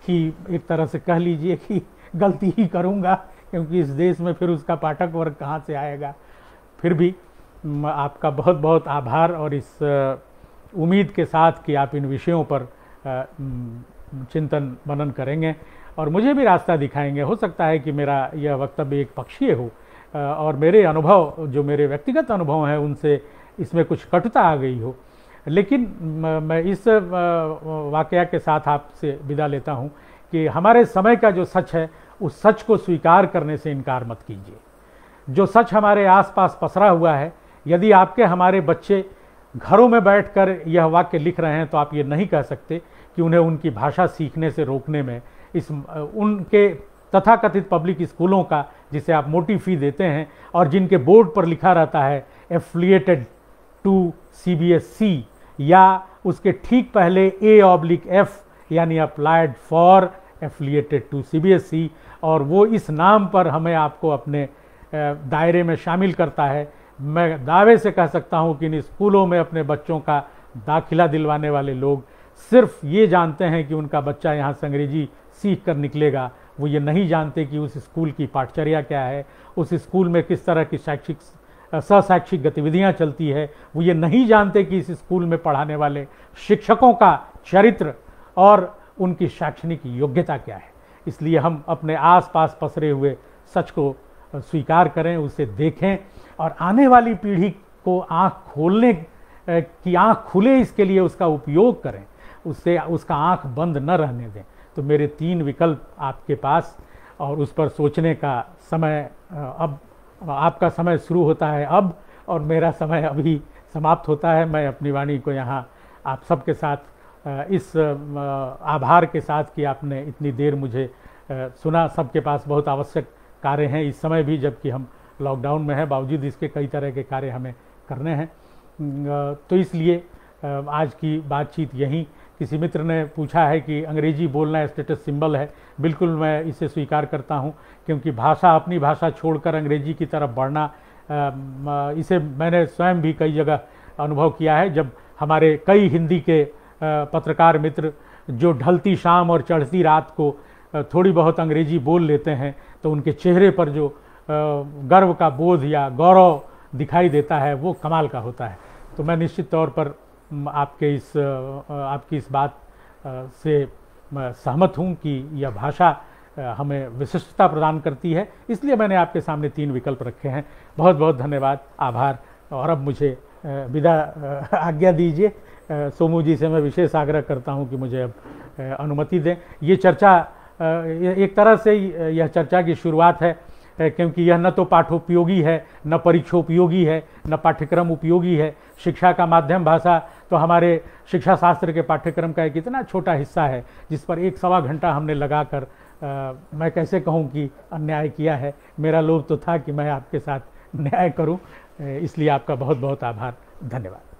कि एक तरह से कह लीजिए कि गलती ही करूँगा क्योंकि इस देश में फिर उसका पाठक वर्ग कहाँ से आएगा फिर भी आपका बहुत बहुत आभार और इस उम्मीद के साथ कि आप इन विषयों पर चिंतन मनन करेंगे और मुझे भी रास्ता दिखाएंगे हो सकता है कि मेरा यह वक्तव्य एक पक्षीय हो और मेरे अनुभव जो मेरे व्यक्तिगत अनुभव हैं उनसे इसमें कुछ कटुता आ गई हो लेकिन मैं इस वाक़ के साथ आपसे विदा लेता हूँ कि हमारे समय का जो सच है उस सच को स्वीकार करने से इनकार मत कीजिए जो सच हमारे आसपास पसरा हुआ है यदि आपके हमारे बच्चे घरों में बैठकर यह वाक्य लिख रहे हैं तो आप ये नहीं कह सकते कि उन्हें उनकी भाषा सीखने से रोकने में इस उनके तथाकथित पब्लिक स्कूलों का जिसे आप मोटी फी देते हैं और जिनके बोर्ड पर लिखा रहता है एफिलिएटेड टू सी या उसके ठीक पहले ए ऑब्लिक एफ यानी applied for affiliated to C और वो इस नाम पर हमें आपको अपने दायरे में शामिल करता है मैं दावे से कह सकता हूँ कि इन स्कूलों में अपने बच्चों का दाखिला दिलवाने वाले लोग सिर्फ ये जानते हैं कि उनका बच्चा यहाँ से अंग्रेजी सीख कर निकलेगा वो ये नहीं जानते कि उस स्कूल की पाठचर्या क्या है उस स्कूल में किस तरह की शैक्षिक सशैक्षिक गतिविधियां चलती है वो ये नहीं जानते कि इस स्कूल में पढ़ाने वाले शिक्षकों का चरित्र और उनकी शैक्षणिक योग्यता क्या है इसलिए हम अपने आसपास पसरे हुए सच को स्वीकार करें उसे देखें और आने वाली पीढ़ी को आँख खोलने की आँख खुले इसके लिए उसका उपयोग करें उससे उसका आँख बंद न रहने दें तो मेरे तीन विकल्प आपके पास और उस पर सोचने का समय अब आपका समय शुरू होता है अब और मेरा समय अभी समाप्त होता है मैं अपनी वाणी को यहाँ आप सबके साथ इस आभार के साथ कि आपने इतनी देर मुझे सुना सबके पास बहुत आवश्यक कार्य हैं इस समय भी जबकि हम लॉकडाउन में हैं बावजूद इसके कई तरह के कार्य हमें करने हैं तो इसलिए आज की बातचीत यहीं किसी मित्र ने पूछा है कि अंग्रेजी बोलना स्टेटस सिंबल है बिल्कुल मैं इसे स्वीकार करता हूँ क्योंकि भाषा अपनी भाषा छोड़कर अंग्रेजी की तरफ बढ़ना इसे मैंने स्वयं भी कई जगह अनुभव किया है जब हमारे कई हिंदी के पत्रकार मित्र जो ढलती शाम और चढ़ती रात को थोड़ी बहुत अंग्रेजी बोल लेते हैं तो उनके चेहरे पर जो गर्व का बोध या गौरव दिखाई देता है वो कमाल का होता है तो मैं निश्चित तौर पर आपके इस आपकी इस बात से सहमत हूँ कि यह भाषा हमें विशिष्टता प्रदान करती है इसलिए मैंने आपके सामने तीन विकल्प रखे हैं बहुत बहुत धन्यवाद आभार और अब मुझे विदा आज्ञा दीजिए सोमू जी से मैं विशेष आग्रह करता हूँ कि मुझे अब अनुमति दें ये चर्चा एक तरह से यह चर्चा की शुरुआत है क्योंकि यह न तो पाठोपयोगी है न परीक्षोपयोगी है न पाठ्यक्रम उपयोगी है शिक्षा का माध्यम भाषा तो हमारे शिक्षा शास्त्र के पाठ्यक्रम का एक इतना छोटा हिस्सा है जिस पर एक सवा घंटा हमने लगाकर मैं कैसे कहूँ कि अन्याय किया है मेरा लोभ तो था कि मैं आपके साथ न्याय करूँ इसलिए आपका बहुत बहुत आभार धन्यवाद